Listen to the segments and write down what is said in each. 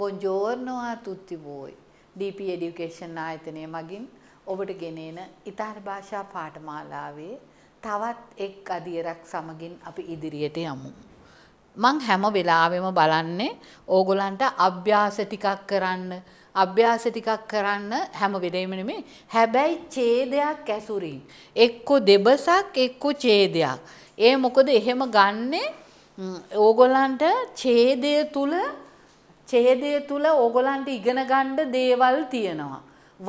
බොන්ජෝර්නෝ ආ තුත්ති boy DP Education ආයතනය මගින් ඔබට ගෙනෙන ඉතාලි භාෂා පාඨමාලාවේ තවත් එක් අදියරක් සමගින් අපි ඉදිරියට යමු. මං හැම වෙලාවෙම බලන්නේ ඕගොල්ලන්ට අභ්‍යාස ටිකක් කරන්න අභ්‍යාස ටිකක් කරන්න හැම වෙලේම නෙමෙයි හැබැයි ඡේදයක් ඇසුරින් එක්කෝ දෙබසක් එක්කෝ ඡේදයක් ඒ මොකද එහෙම ගන්නේ ඕගොල්ලන්ට ඡේදය තුල ඡේදය තුල ඕගොල්ලන්ට ඉගෙන ගන්න දේවල් තියෙනවා.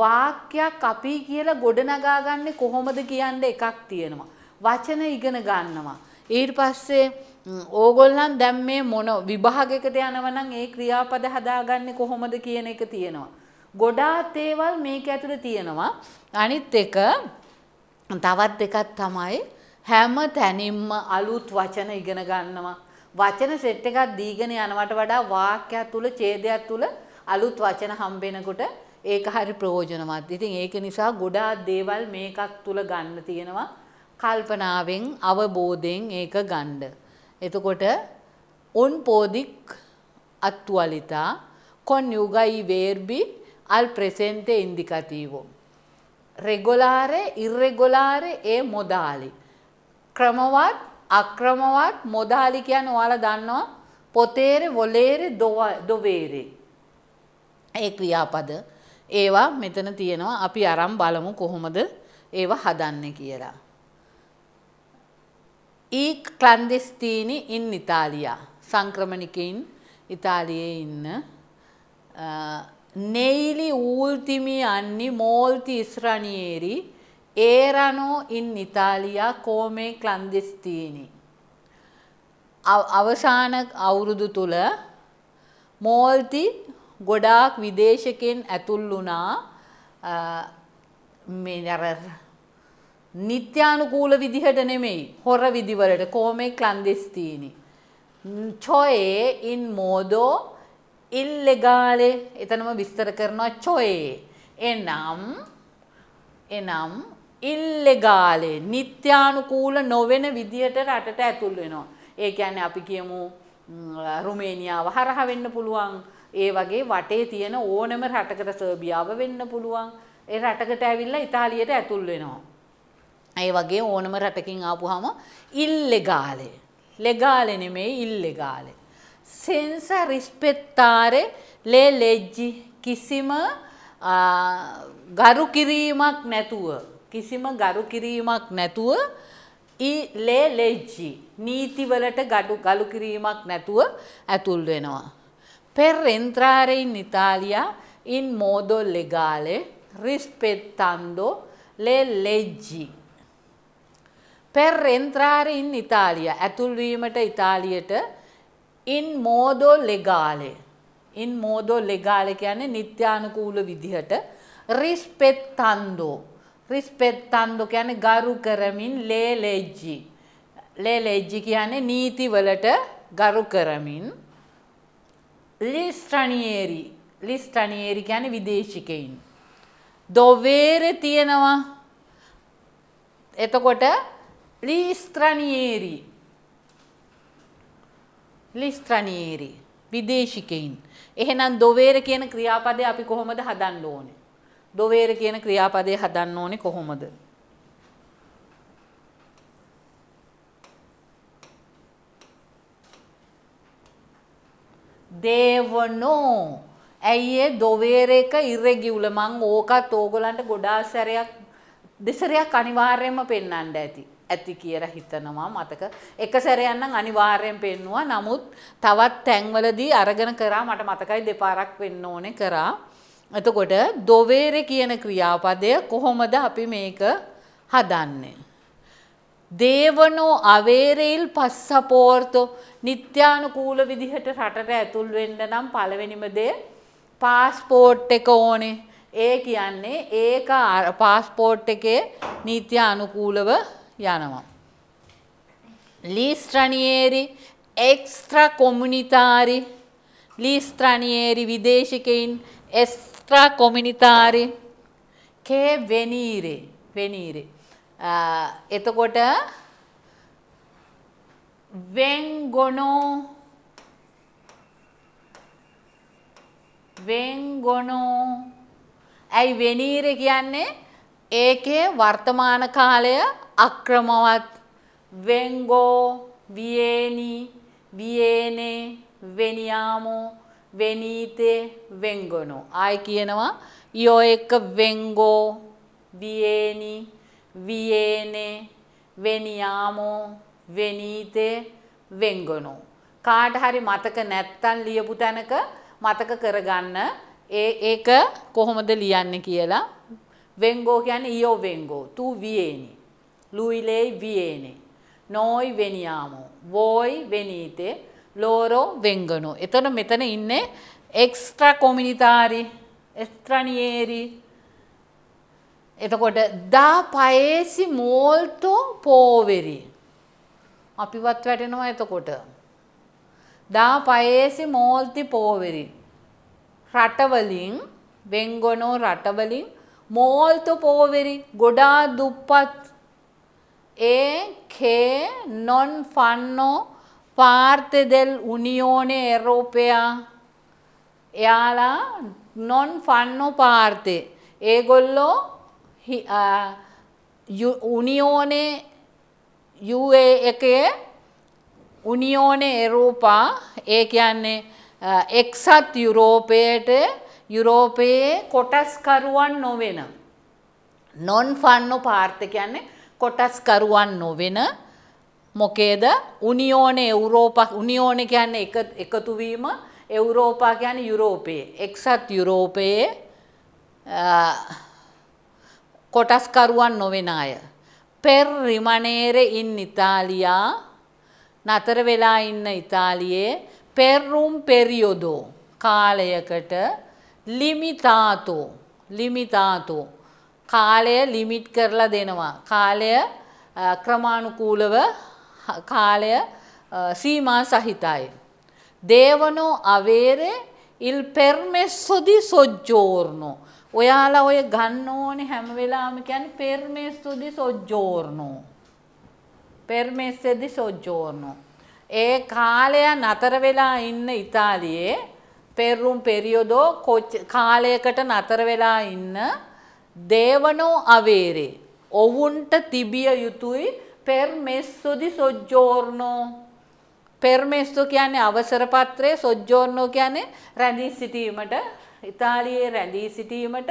වාක්‍යයක් අපි කියලා ගොඩනගාගන්නේ කොහොමද කියන එකක් තියෙනවා. වචන ඉගෙන ගන්නවා. ඊට පස්සේ ඕගොල්ලන් දැන් මේ මොන විභාගයකට යනවනම් ඒ ක්‍රියාපද හදාගන්නේ කොහොමද කියන එක තියෙනවා. ගොඩාක් දේවල් මේක ඇතුලේ තියෙනවා. අනිත් එක තවත් එකක් තමයි හැම තැනින්ම අලුත් වචන ඉගෙන ගන්නවා. වචන සෙට් එකක් දීගෙන යනවට වඩා වාක්‍යයක් තුල ඡේදයක් තුල අලුත් වචන හම්බ වෙනකොට ඒක හරි ප්‍රයෝජනවත්. ඉතින් ඒක නිසා ගොඩාක් දේවල් මේකක් තුල ගන්න තියෙනවා. කල්පනාවෙන් අවබෝධයෙන් ඒක ගන්න. එතකොට on podik attualità coniuga i verbi al presente indicativo. regolare irregolare e modali. ක්‍රමවත් අක්‍රමවත් මොදාලි කියන්නේ ඔයාලා දන්නවා පොතේරේ වොලේරේ දොවේරේ. ඒ ක්‍රියාපද ඒවා මෙතන තියෙනවා අපි අරන් බලමු කොහොමද ඒවා හදන්නේ කියලා. ඊ ක්ලන්දෙස්තීනි ඉන් ඉතාලියා සංක්‍රමණිකයින් ඉතාලියේ ඉන්න නෙයිලි ඌල්තිමි අන්නි මෝල්ති ඉස්රණියේරි erano in Italia come clandestini අවසාන අවුරුදු තුල මෝල්ති ගොඩාක් විදේශකෙන් ඇතුල් වුණා මේ අර නිත්‍යානුකූල විදිහට නෙමෙයි හොර විදිවලට කොමේ ක්ලන්දෙස්තීනි චොයේ ඉන් මෝදෝ ඉල්ලෙගාලේ එතනම විස්තර කරනවා චොයේ එනම් එනම් ඉල්ලෙගාලේ නිත්‍යානුකූල නොවෙන විදිහට රටට ඇතුල් වෙනවා. ඒ කියන්නේ අපි කියමු රුමේනියාව හරහා වෙන්න පුළුවන්. ඒ වගේ වටේ තියෙන ඕනම රටකට සර්බියාව වෙන්න පුළුවන්. ඒ රටකට ඇවිල්ලා ඉතාලියට ඇතුල් වෙනවා. ඒ වගේ ඕනම රටකින් ආපුහම ඉල්ලෙගාලේ. ලෙගාලේ නෙමෙයි ඉල්ලෙගාලේ. සෙන්සා රිස්පෙත්තාරේ ලේ ලෙජ්ජි කිසිම ගරු කිරීමක් නැතුව කිසිම ගරු කිරීමක් නැතුව ලේ ලෙජ්ජි නීතිවලට ගඩු ගලු කිරීමක් නැතුව ඇතුල් වෙනවා. Per entrare in Italia in modo legale rispettando le leggi. Per entrare in Italia ඇතුල්වීමට ඉතාලියට in modo legale in modo legale කියන්නේ නිත්‍යානුකූල විදිහට රිස්පෙත්තන්දෝ රිස්පෙත්තන්දු කියන්නේ ගරු කරමින් ලේලෙජ්ජි. ලේලෙජ්ජි කියන්නේ නීතිවලට ගරු කරමින් ලිස්ට්‍රණියේරි ලිස්ට්‍රණියේරි කියන්නේ විදේශිකයින්. දොවේරේ තියෙනවා. එතකොට ලිස්ට්‍රණියේරි ලිස්ට්‍රණියේරි විදේශිකයින්. එහෙනම් දොවේර කියන ක්‍රියාපදය අපි කොහොමද හදන්න ඕනේ? දොවේර කියන ක්‍රියාපදය හදන්න ඕනේ කොහොමද? දේවනෝ ඇයි ඒ දොවේර එක ඉරෙගිවුල මං ඕකත් ඕගොල්ලන්ට ගොඩාක් සැරයක් දෙසරයක් අනිවාර්යයෙන්ම පෙන්වන්න ඇති. ඇති කියලා හිතනවා මතක. එක සැරයක් නම් අනිවාර්යෙන් පෙන්නුවා. නමුත් තවත් තැන්වලදී අරගෙන කරා මට මතකයි දෙපාරක් වෙන්න ඕනේ කරා. එතකොට දොවේරේ කියන ක්‍රියාපදය කොහොමද අපි මේක හදන්නේ? දේවනෝ අවේරේල් පස්සපෝර්තෝ නිත්‍යානුකූල විදිහට රටට ඇතුල් වෙන්න නම් පළවෙනිම දේ පාස්පෝර්ට් එක ඕනේ. ඒ කියන්නේ ඒක පාස්පෝර්ට් එකේ නීත්‍ය අනුකූලව යනවා. ලීස්ත්‍රණියේරි එක්ස්ට්‍රා කොමුනිතාරි ලීස්ත්‍රණියේරි විදේශිකයින් එස් tra කොමිනිතාරි කේ වෙනීරේ වෙනීරේ එතකොට වෙන්ගොනෝ වෙන්ගොනෝ ඇයි වෙනීර කියන්නේ ඒකේ වර්තමාන කාලය අක්‍රමවත් වෙන්ගෝ වියේනි වියේනේ වෙනියාමෝ වෙනීතේ වෙංගොනෝ. ආය කියනවා යෝ එක වෙංගෝ වියේනි වියේනේ වෙනියාමෝ වෙනීතේ වෙංගොනෝ. කාට හරි මතක නැත්තන් ලියපු තැනක මතක කරගන්න ඒ ඒක කොහොමද ලියන්නේ කියලා වෙංගෝ කියන්නේ ඊයෝ වෙංගෝ තු වියේනි ලුයිලේ වියේනේ නෝයි වෙනියාමෝ වෝයි වෙනීතේ ලෝරෝ වෙංගනු. එතන මෙතන ඉන්නේ එක්ස්ට්‍රා කොමිනිතාරි එස්ත්‍රණියේරි එතකොට දා පයේසි මෝල්ටෝ පෝවෙරි. අපිවත් වැටෙනවා එතකොට. දා පයේසි මෝල්ති පෝවෙරි. රටවලින් වෙංගොනෝ රටවලින් මෝල්තු පෝවෙරි ගොඩා දුප්පත් ඒ කේ නොන් ෆන්නෝ parte dell'Unione Europea. එයාලා non fanno parte. ඒගොල්ලෝ උනියෝනේ UA එකේ උනියෝනේ එරෝපා ඒ කියන්නේ එක්සත් යුරෝපයට යුරෝපයේ කොටස්කරුවන් නොවෙන. නොන් ෆන්නෝ පාර්ථ කියන්නේ කොටස්කරුවන් නොවෙන මොකේද උනියෝන එවරෝපක් උනියෝන කියන්න එකතුවීම එවරෝපා කියන යුරෝපයේ එක්සත් යුරෝපයේ කොටස්කරුවන් නොවෙන අය. පෙර් රිමනේරෙ ඉන් ඉතාලියා නතර වෙලා ඉන්න ඉතාලියේ පෙර්රුම් පෙරියොදෝ කාලයකට ලිමිතාතෝ ලිමිතාතෝ කාලය ලිමිට් කරලා දෙනවා. කාලය ක්‍රමාණුකූලව කාලය සීමා සහිතයි. දේවනෝ අවේරේ ඉල් පෙර්මෙස්සොදි සොජ්ජෝර්නෝ. ඔයාලා ඔය ගන්න ඕනේ හැම වෙලාවෙම කියන්නේ පෙර්මෙස්සොදි සොජ්ජෝර්නෝ. පෙර්මෙස්සෙදි සොජ්ජෝර්නෝ. ඒ කාලය නතර වෙලා ඉන්න ඉතාලියේ පෙරුම් පෙරියොදෝ කාලයකට නතර වෙලා ඉන්න දේවනෝ අවේරේ. ඔවුන්ට තිබිය යුතුයි permesso di soggiorno permesso කියන්නේ අවසර පත්‍රය සොජ්ජෝර්නෝ කියන්නේ රැඳී සිටීමට ඉතාලියේ රැඳී සිටීමට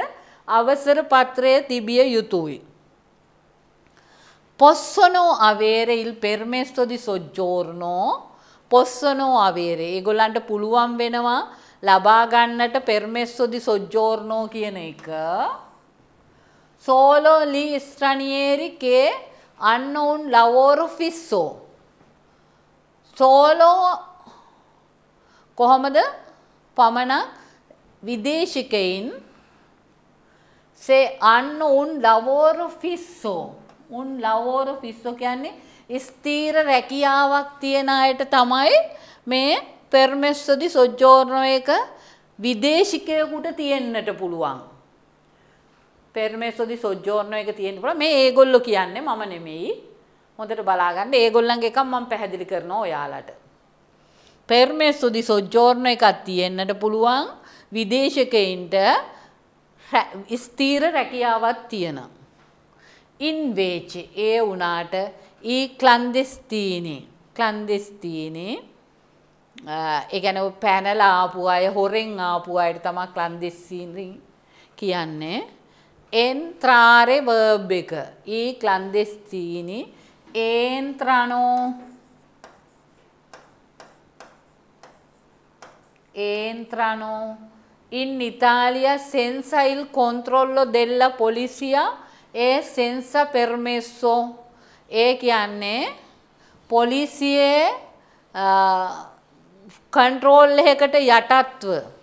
අවසර පත්‍රය තිබිය යුතුයි. පොස්සනෝ අවේර ඉල් පෙර්මෙස්තෝ දි සොජ්ජෝර්නෝ පොස්සනෝ අවේර. ඒගොල්ලන්ට පුළුවන් වෙනවා ලබා ගන්නට පෙර්මෙස්තෝ දි සොජ්ජෝර්නෝ කියන එක. සෝලෝ ලී ස්ට්‍රනියේරි කේ unknown love or fissෝ සෝලෝ කොහොමද පමණක් විදේශිකයින් සේ අන්න උන් ලවෝරු ෆිස්සෝ උන් ලවෝරු ෆිස්සෝ කියන්නේ ස්ථීර රැකියාවක් තියෙන අයට තමයි මේ පර්මෙස්සදි සොජ්ජෝර්ණයක විදේශිකයෙකුට තියෙන්නට පුළුවන්. පෙර්මේසොදි සොජෝර්න එක තියෙන්න පුළුවන්. මේ ඒගොල්ලෝ කියන්නේ මම නෙමෙයි. හොඳට බලාගන්න. ඒගොල්ලන්ගේ එකක් මම පැහැදිලි කරනවා ඔයාලට. පෙර්මේසොදි සොජෝර්න එකක් තියෙන්නට පුළුවන්. විදේශකයින්ට ස්ථීර රැකියාවක් තියෙන. ඉන් වේච් ඒ වුණාට ඊ ක්ලන්දෙස්තීනි ක්ලන්දෙස්තීනි ඒ කියන්නේ පැනලා ආපු අය හොරෙන් ආපු අයට තමයි ක්ලන්දෙස්තීනි කියන්නේ. එන්ත්‍රාරේ verb එක. ඊ e ක්ලන්දෙස්තීනි ඒන්ත්‍රණෝ ඒන්ත්‍රණෝ in Italia senza il controllo della polizia e senza permesso A e කියන්නේ පොලිසියේ කන්ට්‍රෝල් uh, එකකට යටත්ව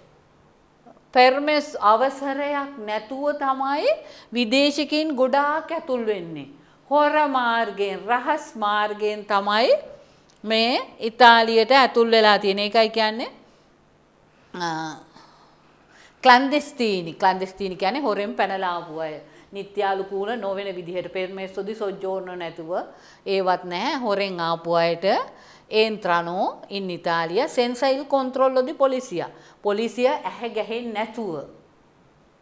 පෙර්මස් අවසරයක් නැතුව තමයි විදේශිකින් ගොඩාක් ඇතුල් වෙන්නේ. හොර මාර්ගයෙන් රහස් මාර්ගයෙන් තමයි මේ ඉතාලියට ඇතුල් වෙලා තියෙන එකයි කියන්නේ ක්ලන්දෙස්තීනි ක්ලන්දෙස්තීනි කියන්නේ හොරෙන් පැනලා ආපු අය. නිත්‍යාලුකූල නොවන විදිහට පෙර්මස් සොදි සොජෝර්ණ නැතුව ඒවත් නැහැ හොරෙන් ආපු අයට ඒන්ත්‍රනෝ ඉන් ඉතාලිය සෙන්සයිල් කොන්ත්‍රොල්ලොදි පොලිසිය. පොලිසිය ඇහැ ගැහෙන් නැතුව.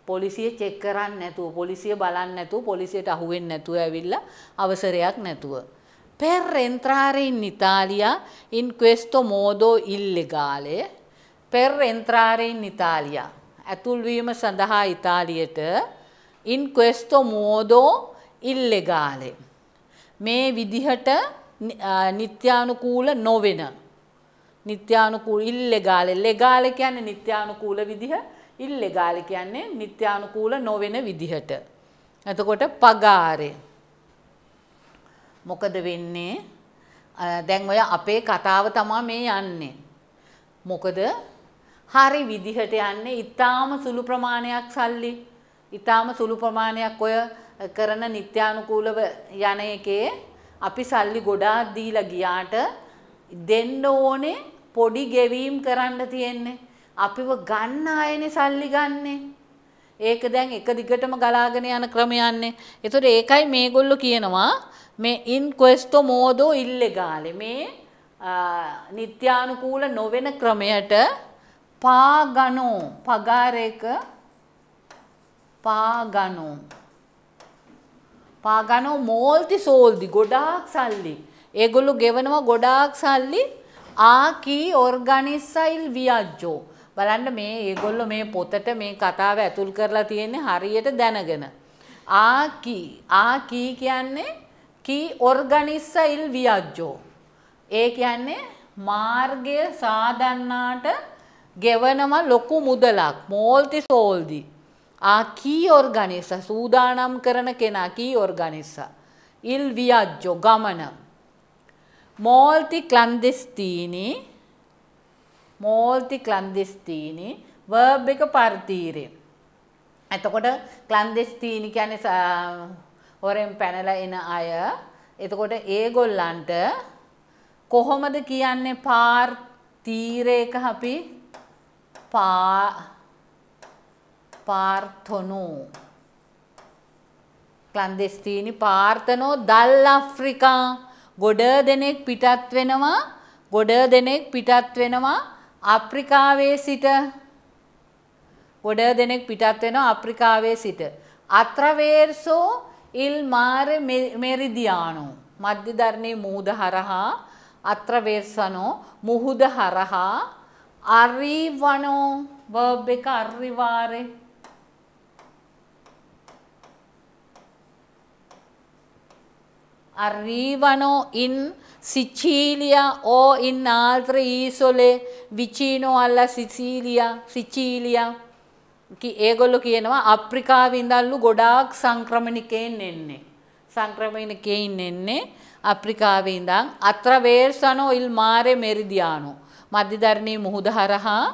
පොලිසිය චෙක් කරන්න නැතුව පොලිසිය බලන්න නැතුව පොලිසියට අහුවෙන් නැතුව ඇවිල්ල අවසරයක් නැතුව. Per entrare in Italia in questo modo illegale per entrare in Italia ඇතුල්වීම සඳහා ඉතාලියට in questo modo illegale මේ විදිහට නිත්‍යානුකූල නොවෙන නිත්‍යානුකූල ඉල්ලෙගාල ලෙගාල කියන්නේ නිත්‍යානුකූල විදිහ ඉල්ලෙගාල කියන්නේ නිත්‍යානුකූල නොවෙන විදිහට එතකොට පගාරය මොකද වෙන්නේ දැන් ඔය අපේ කතාව තමා මේ යන්නේ මොකද හරි විදිහට යන්නේ ඊටාම සුළු ප්‍රමාණයක් සල්ලි ඊටාම සුළු ප්‍රමාණයක් ඔය කරන නිත්‍යානුකූලව යන එකේ අපි සල්ලි ගොඩාක් දීලා ගියාට දෙන්න ඕනේ පොඩි ගෙවීම් කරන්න තියෙන්නේ. අපිව ගන්න ආයනේ සල්ලි ගන්නේ. ඒක දැන් එක දිගටම ගලාගෙන යන ක්‍රමයන්නේ. ඒතර ඒකයි මේගොල්ලෝ කියනවා මේ ඉන්ක්වෙස්ටෝ මෝදෝ ඉල්ලෙගාලේ මේ නිත්‍යානුකූල නොවන ක්‍රමයට පාගනෝ පගාරයක පාගනෝ පාගනෝ මෝල්ති සෝල්දි ගොඩාක් සල්ලි. ඒගොල්ලෝ ගෙවනවා ගොඩාක් සල්ලි ආකී ඕර්ගනිසයිල් වියජ්ජෝ. බලන්න මේ ඒගොල්ලෝ මේ පොතට මේ කතාව ඇතුල් කරලා තියෙන්නේ හරියට දැනගෙන. ආකි ආකි කියන්නේ කී ඕර්ගනිසයිල් වියජ්ජෝ. ඒ කියන්නේ මාර්ගය සාදන්නාට ගෙවනම ලොකු මුදලක් මෝල්ති සෝල්දි. Aquí organiza, සූදානම් කරන කෙනා aquí organiza. Il viaggio, ගමන. Molti clandestini molti clandestini verb එක පරිතීරේ. එතකොට clandestini කියන්නේ හොරෙන් පැනලා එන අය. එතකොට ඒගොල්ලන්ට කොහොමද කියන්නේ පාර් තීරයක අපි පා පාර්ථනෝ ක්ලන්දෙස්තීනි පාර්ථනෝ දල් අෆ්‍රිකා ගොඩ දෙනෙක් පිටත් වෙනවා ගොඩ දෙනෙක් පිටත් වෙනවා අප්‍රිකාවේ සිට ගොඩ දෙනෙක් පිටත් වෙනවා අප්‍රිකාවේ සිට අත්‍රවේර්සෝ ඉල් මාර මෙරිදියානෝ මධ්‍යධරණේ මූද හරහා අත්‍රවේර්සනෝ මුහුද හරහා අරිවනෝ verb එක අරිවාරේ arrivano in Sicilia o in altre isole vicino alla Sicilia, Sicilia. ඒගොල්ලො කියනවා අප්‍රිකාවිඳල්ලු ගොඩාක් සංක්‍රමණිකයෙන් එන්නේ. සංක්‍රමණිකයෙන් එන්නේ අප්‍රිකාවිඳං අත්‍රවේර්සනෝ ඉල් මාරය මෙරිදියානු. මධ්‍යධරණී මුහුද හරහා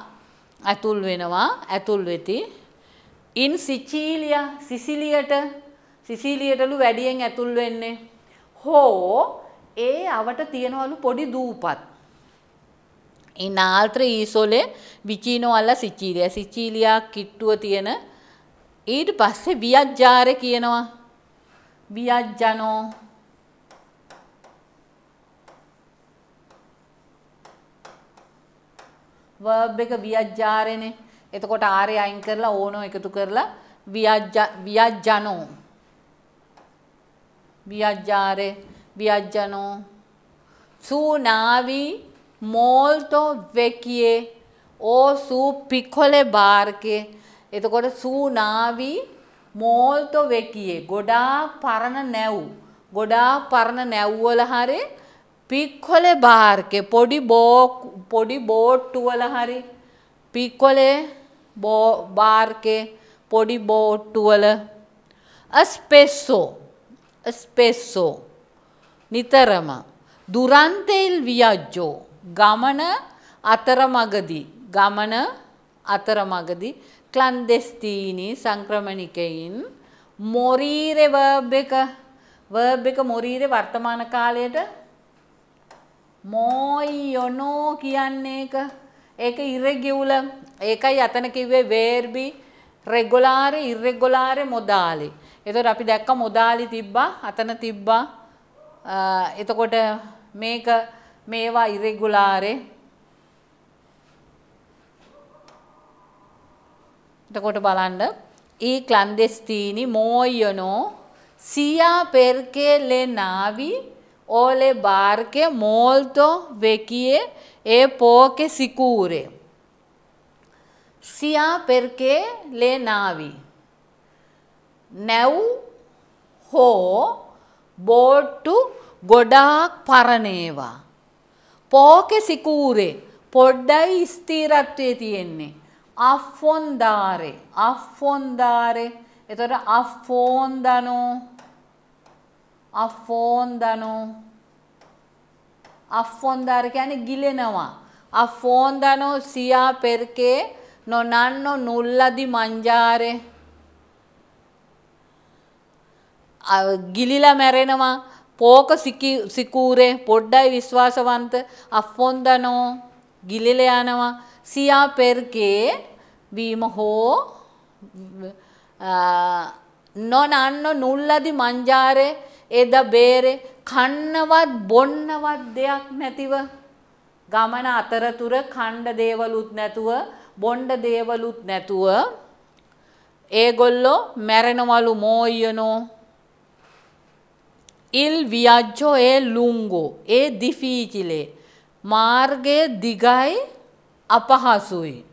ඇතුල් වෙනවා ඇතුල් වෙති. ඉන් සිචීලිය සිසිලියට සිසිලියටලු වැඩියෙන් ඇතුල් වෙන්නේ. හෝ ඒ අවට තියනවලු පොඩි දූපත්. ඉනාල්ත්‍ර ඊසොලේ විචීනෝ අල්ල සිචීලිය සිචීලියා කිට්ටුව තියෙන ඊට පස්සේ වියජ්ජාරේ කියනවා වියජ්ජනෝ verb එක වියජ්ජාරේනේ එතකොට ආරේ අයින් කරලා ඕනෝ එකතු කරලා වියජ්ජනෝ viaggiare, viaggiano su navi molto vecchie o su piccole barche. එතකොට සූ නාවි මෝල්තෝ වෙකියේ ගොඩාක් පරණ නැව් ගොඩාක් පරණ නැව්වල හරි පික්කොලේ බාර්කේ පොඩි බෝ පොඩි බෝට්ටු වල හරි පික්කොලේ බෝ බාර්කේ පොඩි බෝට්ටු වල ස්පෙස්සෝ ස්පෙස්සෝ නිතරම දුරන්තෙල් වියජ්ජෝ ගමන අතරමගදී ගමන අතරමගදී ක්ලන්දෙස්තීනී සංක්‍රමණිකයින් මොරීරෙ වර්බ් එක වර්බ් එක මොරීරෙ වර්තමාන කාලයට මෝයි යොනෝ කියන්නේ එක ඒක ඉරෙගියුල ඒකයි අතන කිව්වේ වේර්බි රෙගුලාරි ඉරෙගුලාරි මොදාලි එතකොට අපි දැක්ක මොදාලි තිබ්බා, අතන තිබ්බා. එතකොට මේක මේවා ඉරෙගුලාරේ. එතකොට බලන්න e clandestini muoiono sia perché le navi o le barche molto vecchie e poche sicure sia perché le navi නැව් හෝ බෝට්ටු ගොඩාක් පරණේවා. පෝකෙ සිකූරේ පොඩ්ඩයි ස්ථීරත්වයේ තියෙන්නේ. අෆොන්දාරේ අෆොන්දාරේ එතොට අෆෝන්දනෝ අෆෝන්දනෝ අෆෝන්දාර කියන්නේ ගිලෙනවා. අෆෝන්දනෝ සියා පෙරකේ නොනන්නෝ නුල්ලදි මංජාරේ ගිලිලා මැරෙනවා පෝක සිකූරේ පොඩ්ඩයි විශ්වාසවන්ත අෆොන්දනෝ ගිලිල යනවා සියා පෙර්කේ බීම හෝ නොන අන්න නුල්ලදි මංජාරේ එද බේරේ කන්නවත් බොන්නවත් දෙයක් නැතිව ගමන අතරතුර කණ්ඩ දේවලුත් නැතුව බොණ්ඩ දේවලුත් නැතුව ඒගොල්ලෝ මැරෙනවලු මෝයනෝ Il viaggio è lungo e difficile. මාර්ගය දිගයි අපහසුයි.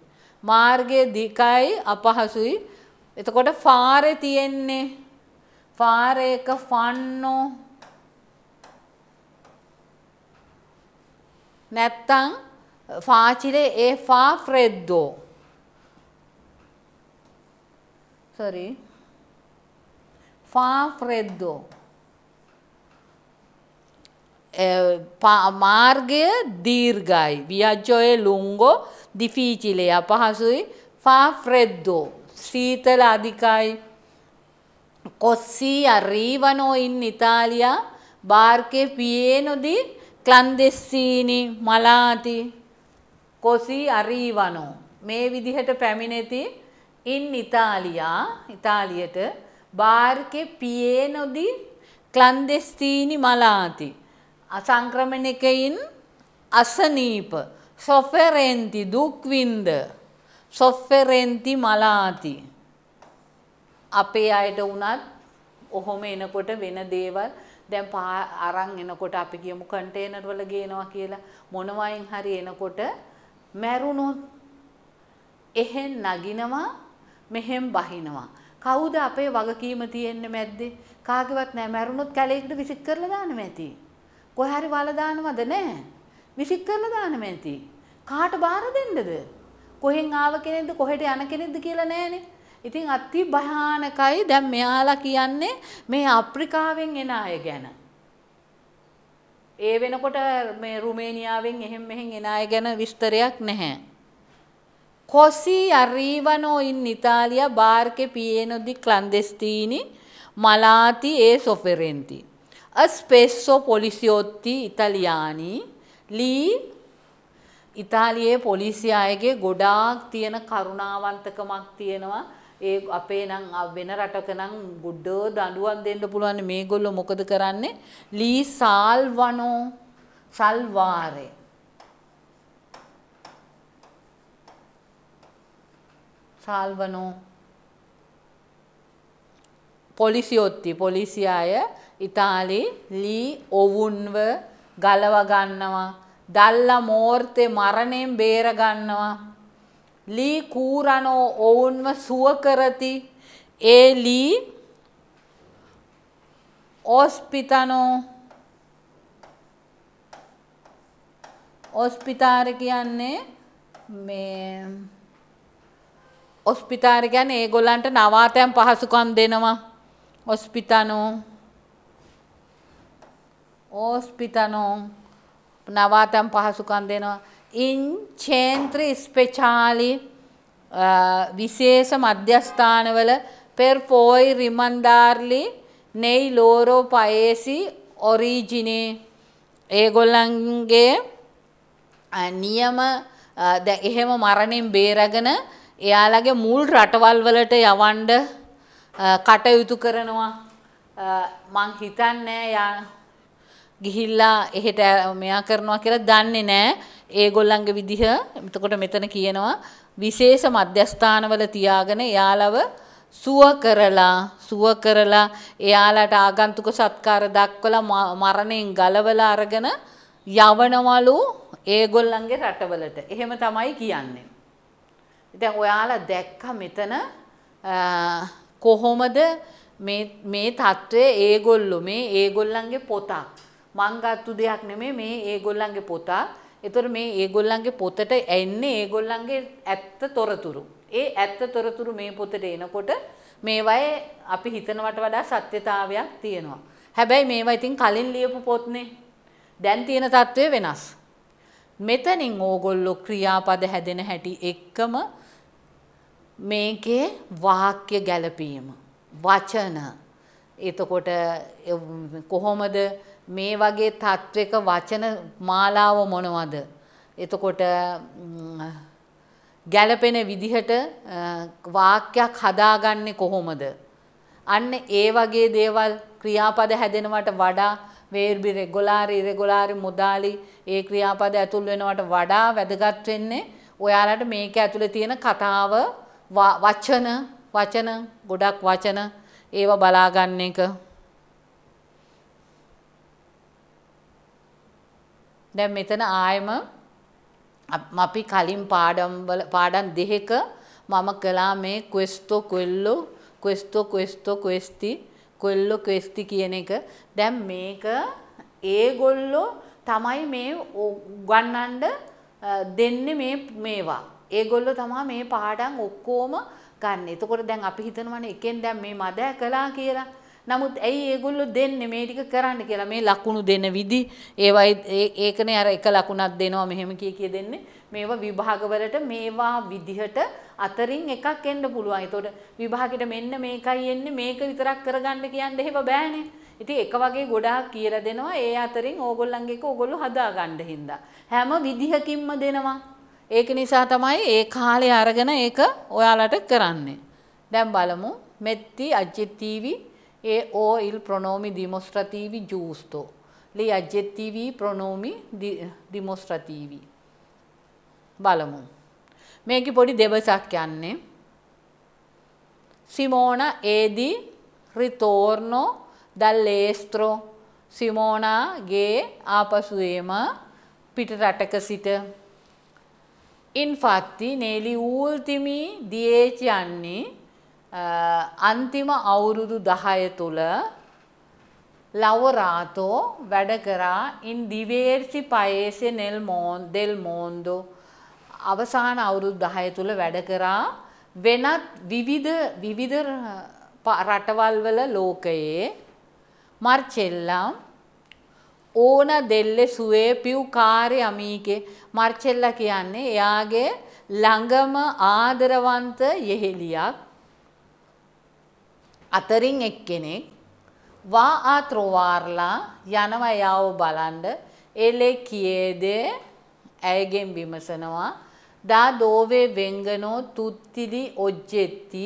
මාර්ගය දිගයි අපහසුයි. එතකොට ෆාරේ තියෙන්නේ ෆාරේක ෆන්නෝ නැත්තම් ෆාචිලේ ඒ ෆා ෆ්‍රෙද්දෝ sorry ෆා ෆ්‍රෙද්දෝ මාර්ගය දීර්ගයි. වියජ්ජොය ලුංගෝ දිෆීචිලේ අපහසුයි ෆාෆ්‍රෙද්දෝ. ශීතල අධිකයි කොස්සී අරීවනෝ ඉන් ඉතාලියා බාර්කෙ පියේනොදී ක්ලන්දෙස්සීනි මලාති කොසී අරීවනෝ මේ විදිහට පැමිණෙති ඉන් ඉතාලියා ඉතාලියට බාර්කෙ පියේනොදී ක්ලන්දෙස්තීනි මලාති අසංක්‍රමණිකයින් අසනීප සොෆෙරෙන්ති දුක්වින්ද සොෆෙරෙන්ති මලාති අපේ අයට වුණත් ඔහොම එනකොට වෙන දේවල් දැන් පා අරන් එනකොට අපි කියමු කන්ටේනර් වල ගේනවා කියලා මොනවයින් හරි එනකොට මැරුණොත් එහෙන් නගිනවා මෙහෙන් බහිනවා කවුද අපේ වගකීම තියෙන්නේ මැද්දේ කාගේවත් නැහැ මැරුණොත් කැලේකට විසිට කරලා දාන්න මැති කොහේ හරි වල දානවද නැහැ. විසික් කරලා දාන්න මැති. කාට බාර දෙන්නද? කොහෙන් ආව කෙනෙක්ද කොහෙට යන කෙනෙක්ද කියලා නැහනේ. ඉතින් අති භයානකයි දැන් මෙයාලා කියන්නේ මේ අප්‍රිකාවෙන් එන අය ගැන. ඒ වෙනකොට මේ රුමේනියාවෙන් එහෙම මෙහෙන් එන අය ගැන විස්තරයක් නැහැ. Così arrivano in Italia barche piene di clandestini, malati e sofferenti. spesso පොලිසියොත්ති ඉතලියානි ලී ඉතාලියේ පොලිසි අයගේ ගොඩාක් තියෙන කරුණාවන්තකමක් තියෙනවා ඒ අපේ නම් වෙන රටක නම් ගුඩෝ දඬුවම් දෙන්න පුළුවන් මේගොල්ලෝ මොකද කරන්නේ ලී සාල්වනෝ සල්වාරේ සාල්වනෝ පොලිසියොත්ති පොලිසිය අය ඉතාලි ලී ඔවුන්ව ගලවගන්නවා. දල්ලා මෝර්තේ මරණයෙන් බේරගන්නවා. ලී කූරණෝ ඔවුන්ව සුවකරති ඒ ලී ඕස්පිතනෝ ඔස්පිතාර කියන්නේ මේ ඔස්පිතාර කියන්නේ ඒගොල්ලන්ට නවාතැන් පහසුකම් දෙනවා ospitano, ospitano, නවාතම් පහසුකම් දෙනවා. ඉන්චේන්ත්‍ර ස්පෙචාලි විශේෂ මධ්‍යස්ථානවල පෙර්පෝයි රිමන්ඩාර්ලි නෙයි ලෝරෝ පයේසි ඔරීජිනේ ඒගොල්ලන්ගේ නියම එහෙම මරණින් බේරගෙන එයාලගේ මුල් රටවල් වලට යවන්ඩ කටයුතු කරනවා මං හිතන්නේ යා ගිහිල්ලා එහෙට මෙයා කරනවා කියලා දන්නේ නැහැ ඒගොල්ලන්ගේ විදිහ. එතකොට මෙතන කියනවා විශේෂ මධ්‍යස්ථානවල තියාගෙන යාලව සුව කරලා සුව කරලා එයාලට ආගන්තුක සත්කාර දක්වලා මරණයෙන් ගලවලා අරගෙන යවනවලු ඒගොල්ලන්ගේ රටවලට. එහෙම තමයි කියන්නේ. දැන් ඔයාලා දැක්ක මෙතන කොහොමද මේ තත්ත්වය ඒගොල්ලො මේ ඒගොල්ලන්ගේ පොතා. මංගත්තු දෙයක් නෙමේ මේ ඒගොල්ලන්ගේ පොතා. එතොට මේ ඒගොල්ලන්ගේ පොතට එන්නේ ඒගොල්ලන්ගේ ඇත්ත තොරතුරු. ඒ ඇත්ත තොරතුරු මේ පොතට එනකොට මේවය අපි හිතනවට වඩා සත්‍යතාවයක් තියෙනවා. හැබැයි මේවා ඉතින් කලින් ලියපු පොත්නේ. දැන් තියෙන තත්ත්වය වෙනස්. මෙතනින් ඕගොල්ලො ක්‍රියාපද හැදෙන හැටි එක්කම මේකේ වාක්‍ය ගැලපීම වචන එතකොට කොහොමද මේ වගේ තත්ත්වයක වචන මාලාව මොනවද එතකොට ගැලපෙන විදිහට වාක්‍යයක් හදාගන්නේ කොහොමද අන්න ඒ වගේ දේවල් ක්‍රියාපද හැදෙනවට වඩා වේර්බි රෙගුලාරි ඉරෙගුලාරි මුදාලි ඒ ක්‍රියාපද ඇතුල් වෙනවට වඩා වැදගත් වෙන්නේ ඔයාලට මේක ඇතුලේ තියෙන කතාව වචන වචන ගොඩක් වචන ඒව බලාගන්න එක දැන් මෙතන ආයම අපි කලින් පාඩම් වල පාඩම් දෙකක මම කළා මේ ක්වෙස්ටෝ ක්වෙල්ලෝ ක්වෙස්ටෝ ක්වෙස්ටෝ ක්වෙස්ටි ක්වෙල්ලෝ ක්වෙස්ටි කියන එක දැන් මේක ඒගොල්ලෝ තමයි මේ ගන්නන්න දෙන්නේ මේ මේවා ඒගොල්ලෝ තමයි මේ පාඩම් ඔක්කොම ගන්න. එතකොට දැන් අපි හිතනවානේ එකෙන් දැන් මේ මද ඇකලා කියලා. නමුත් ඇයි ඒගොල්ලෝ දෙන්නේ මේ ටික කරන්න කියලා මේ ලකුණු දෙන විදි ඒවයි ඒකනේ අර එක ලකුණක් දෙනවා මෙහෙම කිය කිය දෙන්නේ මේවා විභාගවලට මේවා විදිහට අතරින් එකක් එන්න පුළුවන්. ඒතකොට විභාගෙට මෙන්න මේකයි එන්නේ මේක විතරක් කරගන්න කියන්නේ එහෙම බෑනේ. ඉතින් එක වගේ ගොඩාක් කියලා දෙනවා ඒ අතරින් ඕගොල්ලන්ගේ එක ඕගොල්ලෝ හදාගන්න හින්දා. හැම විදිහකින්ම දෙනවා. ඒක නිසා තමයි ඒ කාලේ අරගෙන ඒක ඔයාලට කරන්නේ. දැන් බලමු මෙත්ති අජ්ජත්තිවි ඒ ඕ ඉල් ප්‍රොනෝමි දිමොස්ත්‍රතිවි ජූස්තෝ. ලි අජ්ජත්තිවි ප්‍රොනෝමි දිමොස්ත්‍රතිවි. බලමු. මේකේ පොඩි දෙබසක් යන්නේ. Simona edi ritorno dall'estero. Simona ගේ ආපසු එම පිට රටක සිට ඉන්ෆatti negli ultimi 10 යන්නේ අන්තිම අවුරුදු 10 තුල ලවරාතෝ වැඩ කරා in diversi paesi nel mondo del mondo අවසාන අවුරුදු 10 තුල වැඩ කරා වෙනත් විවිධ විවිධ රටවල් වල ලෝකයේ මර්චෙල්ලම් ඕන දෙල්ලේ සුවේ පිව්කාරය අමීකේ මර්චෙල්ලා කියන්නේ එයාගේ ළඟම ආදරවන්ත යෙහෙලියක් අතරින් එක්කෙනෙක් වා ආත්‍රෝවාර්ලා යනවා යාව බලන්ඩ එලේ කියේදේ ඇයගෙන් විමසනවා දා දෝවේ වෙංගනෝ තුත්තිලි ඔජ්ජෙත්ති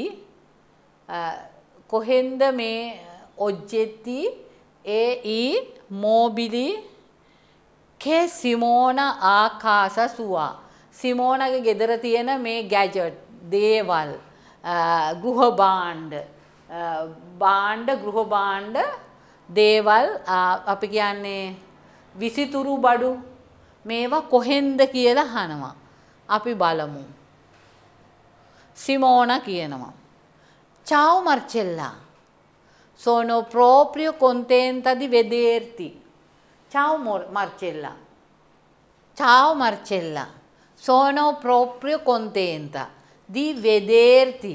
කොහෙන්ද මේ ඔජ්ජෙත්ති ඒ ඊ මෝබිලි කේ සිමෝන ආකාස සුවා සිමෝනගේ ගෙදර තියෙන මේ ගැජට් දේවල් ගෘහ භාණ්ඩ භාණ්ඩ ගෘහ භාණ්ඩ දේවල් අපි කියන්නේ විසිතුරු බඩු මේවා කොහෙන්ද කියලා අහනවා අපි බලමු සිමෝන කියනවා චාව් මර්චෙල්ලා sono proprio contenta di vederti. Ciao Marcella. Ciao Marcella, sono proprio contenta di vederti.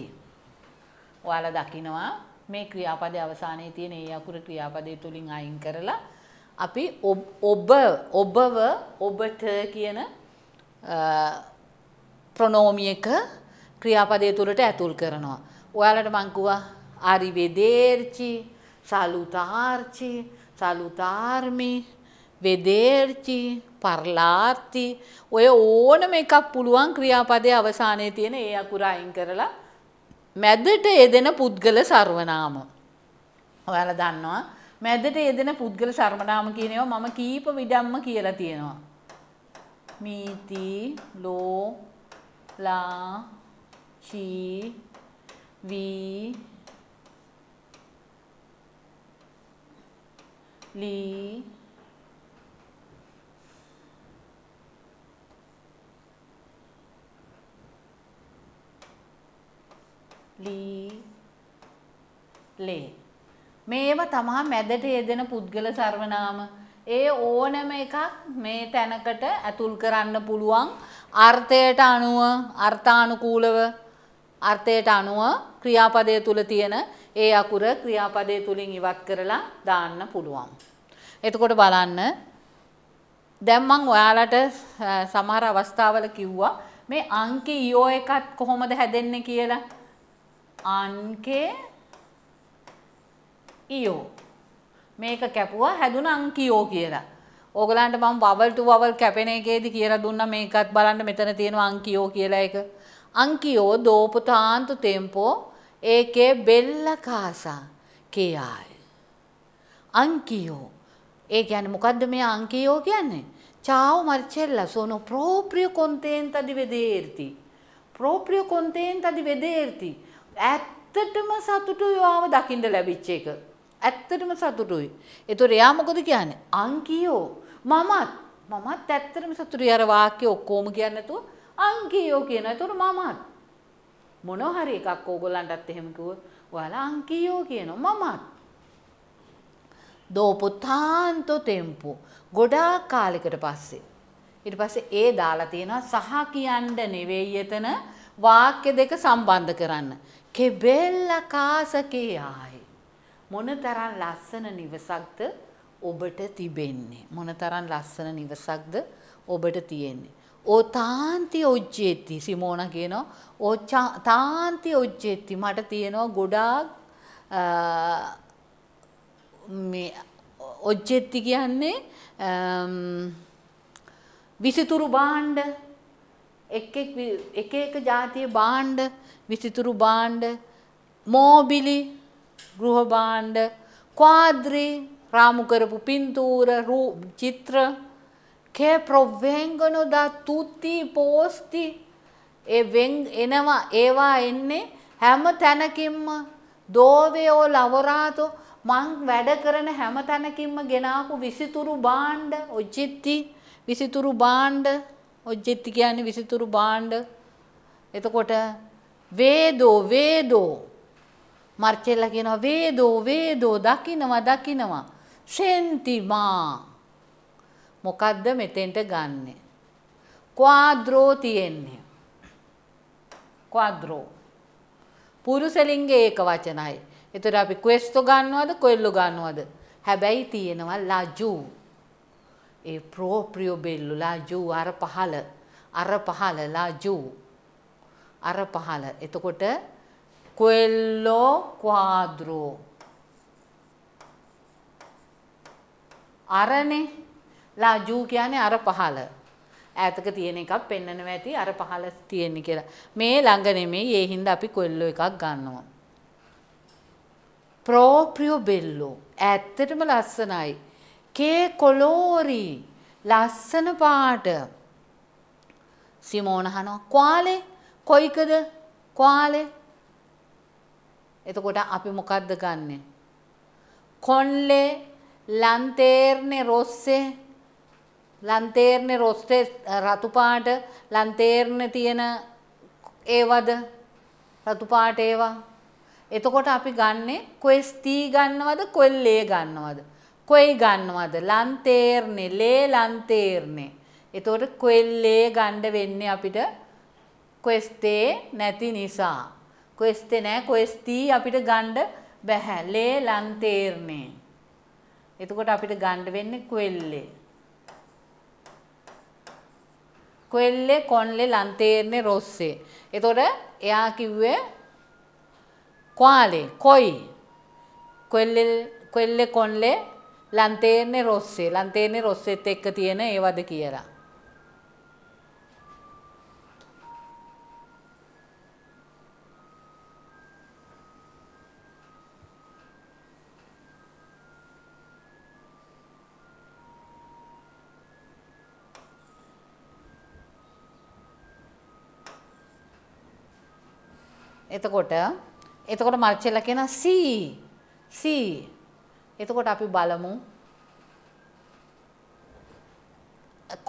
ඔයාලා දකිනවා මේ ක්‍රියාපදයේ අවසානයේ තියෙන ඒ අකුර ක්‍රියාපදයේ තුලින් අයින් කරලා අපි ඔබ ඔබව ඔබට කියන ප්‍රොනෝමි එක ක්‍රියාපදයේ තුලට ඇතුල් කරනවා. ඔයාලට මං කිව්වා arrivederci, salutarci, salutarmi, vederci, parlarti. ඔය ඕනම එකක් පුළුවන් ක්‍රියාපදයේ අවසානයේ තියෙන ඒ අකුර අයින් කරලා මැදට යෙදෙන පුද්ගල සර්වනාම. ඔයාලා දන්නවා මැදට යෙදෙන පුද්ගල සර්වනාම කියන ඒවා මම කීප විඩම්ම කියලා තියෙනවා. මීති, ලෝ, ලා, චී, වී lì ලී ලේ මේව තමා මැදට යෙදෙන පුද්ගල සර්වනාම ඒ ඕනම එකක් මේ තැනකට ඇතුල් කරන්න පුළුවන් අර්ථයට අනුව අර්ථානුකූලව අර්ථයට අනුව ක්‍රියාපදය තුල තියෙන ඒ අකුර ක්‍රියාපදයේ තුලින් ඉවත් කරලා දාන්න පුළුවන්. එතකොට බලන්න දැන් මම ඔයාලට සමහර අවස්ථාවල කිව්වා මේ අංක ඊෝ එකත් කොහොමද හැදෙන්නේ කියලා. අංකේ ඊෝ මේක කැපුවා හැදුන අංකියෝ කියලා. ඕගලන්ට මම වවල් ටු වවල් කැපෙන එකේදී කියලා දුන්නා මේකත් බලන්න මෙතන තියෙනවා අංකියෝ කියලා එක. අංකියෝ දෝපතාන්ත තෙම්පෝ ඒකේ බෙල්ල කාසා කියාය. අංකියෝ ඒ කියන්නේ මොකද්ද මේ අංකියෝ කියන්නේ? Ciao Marcella sono proprio contenta di vederti. Proprio contenta di vederti. ඇත්තටම සතුටුයි ඔයාව දකින්න ලැබිච්ච එක. ඇත්තටම සතුටුයි. ඒතොර එයා මොකද කියන්නේ? අංකියෝ මමත් මමත් ඇත්තටම සතුටුයි අර වාක්‍ය ඔක්කොම කියන්නේ නැතුව අංකියෝ කියනවා. ඒතොර මමත් මොන හරි එකක් ඕගොල්ලන්ටත් එහෙම කිව්වොත් ඔයාලා අංකීයෝ කියනවා මමත්. දෝපුතාන්තෝ තෙම්පු ගොඩාක් කාලෙකට පස්සේ. ඊට පස්සේ ඒ දාලා තියෙනවා සහ කියන්න නෙවෙයි එතන වාක්‍ය දෙක සම්බන්ධ කරන්න. කෙබෙල්ල කාසකේ ආයි. මොනතරම් ලස්සන නිවසක්ද ඔබට තිබෙන්නේ මොනතරම් ලස්සන නිවසක්ද ඔබට තියෙන්නේ ඕ තාන්ති ඔජ්ජේති සිමෝන කියනවා ඕ තාන්ති ඔජ්ජේති මට තියෙනවා ගොඩාක් මේ ඔජ්ජෙත්ති කියන්නේ විසිතුරු බාණ්ඩ එක් එක එක ජාතිය බාණ්ඩ විසිතුරු බාණ්ඩ මෝබිලි ගෘහ බාණ්ඩ ක්වාද්‍රී රාමු කරපු පින්තූර චිත්‍ර che provengono da tutti i posti ඒ වෙන් එනවා ඒවා එන්නේ හැම තැනකින්ම දෝවයෝ ලවරාතෝ මං වැඩ කරන හැම තැනකින්ම ගෙනාපු විසිතුරු බාණ්ඩ ඔජ්ජිත්ති විසිතුරු බාණ්ඩ ඔජ්ජිත්ති කියන්නේ විසිතුරු බාණ්ඩ එතකොට වේදෝ වේදෝ මර්චෙල්ලා කියනවා වේදෝ වේදෝ දකින්නවා දකින්නවා සෙන්තිමා මොකද්ද මෙතෙන්ට ගන්නෙ? ක්වාඩ්‍රෝ තියෙන්නේ. ක්වාඩ්‍රෝ. පුරුෂ ලිංගයේ ඒක වචනයි. ඒතර අපි ක්වෙස්ටෝ ගන්නවද කොල්ලෝ ගන්නවද? හැබැයි තියෙනවා ලාජු. ඒ ප්‍රෝප්‍රියෝ බෙල්ලු ලාජු අර පහල අර පහල ලාජු. අර පහල. එතකොට quello quadro. අරනේ ලාජූ කියන්නේ අර පහළ. ඈතක තියෙන එකක් පෙන්වනවා ඇති අර පහළ තියෙන්නේ කියලා. මේ ළඟ නෙමෙයි ඒ හින්දා අපි කොල්ලෝ එකක් ගන්නවා. ප්‍රෝප්‍රියෝ බෙල්ලෝ ඇත්තටම ලස්සනයි. කේ කොලෝරි ලස්සන පාට. සිමෝන අහනවා "කොාලේ කොයිකද? කොාලේ?" එතකොට අපි මොකද්ද ගන්නෙ? කොන්ලේ ලන්තේර්නේ රොස්සේ ලන්තේරණේ රොස්ටේ රතු පාට ලන්තේරණේ තියෙන ඒවද රතු පාට ඒවා එතකොට අපි ගන්නේ කොයිස් තී ගන්නවද කොල්ලේ ගන්නවද කොයි ගන්නවද ලන්තේරණේ ලේ ලන්තේරණේ එතකොට කොල්ලේ ගන්න වෙන්නේ අපිට කොස්තේ නැති නිසා කොස්තේ නැහැ කොස්තී අපිට ගන්න බැහැ ලේ ලන්තේරණේ එතකොට අපිට ගන්න වෙන්නේ කොල්ලේ කොෙල්ලේ කොන්ලේ ලන්තේරනේ රොස්සේ. එතකොට එයා කිව්වේ කොාලේ කොයි කොෙල්ලේ කොෙල්ලේ කොන්ලේ ලන්තේරනේ රොස්සේ. ලන්තේරනේ රොස්සෙත් එක්ක තියෙන ඒවද කියලා. එතකොට එතකොට මර්චෙල්ල කියන C C එතකොට අපි බලමු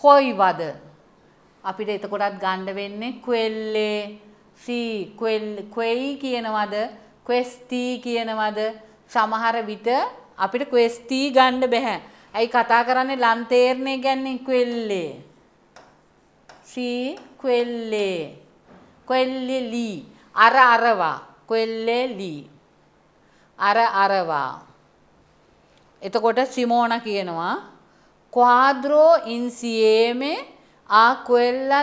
කොයි වද අපිට එතකොටත් ගණ්ඩ වෙන්නේ කෙල්ලේ C කෙයි කියනවද කෙස්තී කියනවද සමහර විට අපිට කෙස්තී ගණ්ඩ බැහැ ඇයි කතා කරන්නේ ලන් තේරණය ගැන්නේ කෙල්ලේ C කෙල්ලේ කෙල්ලේ ලී අර අරවා quelle lì අර අරවා එතකොට සිමෝන කියනවා quadro insieme a quella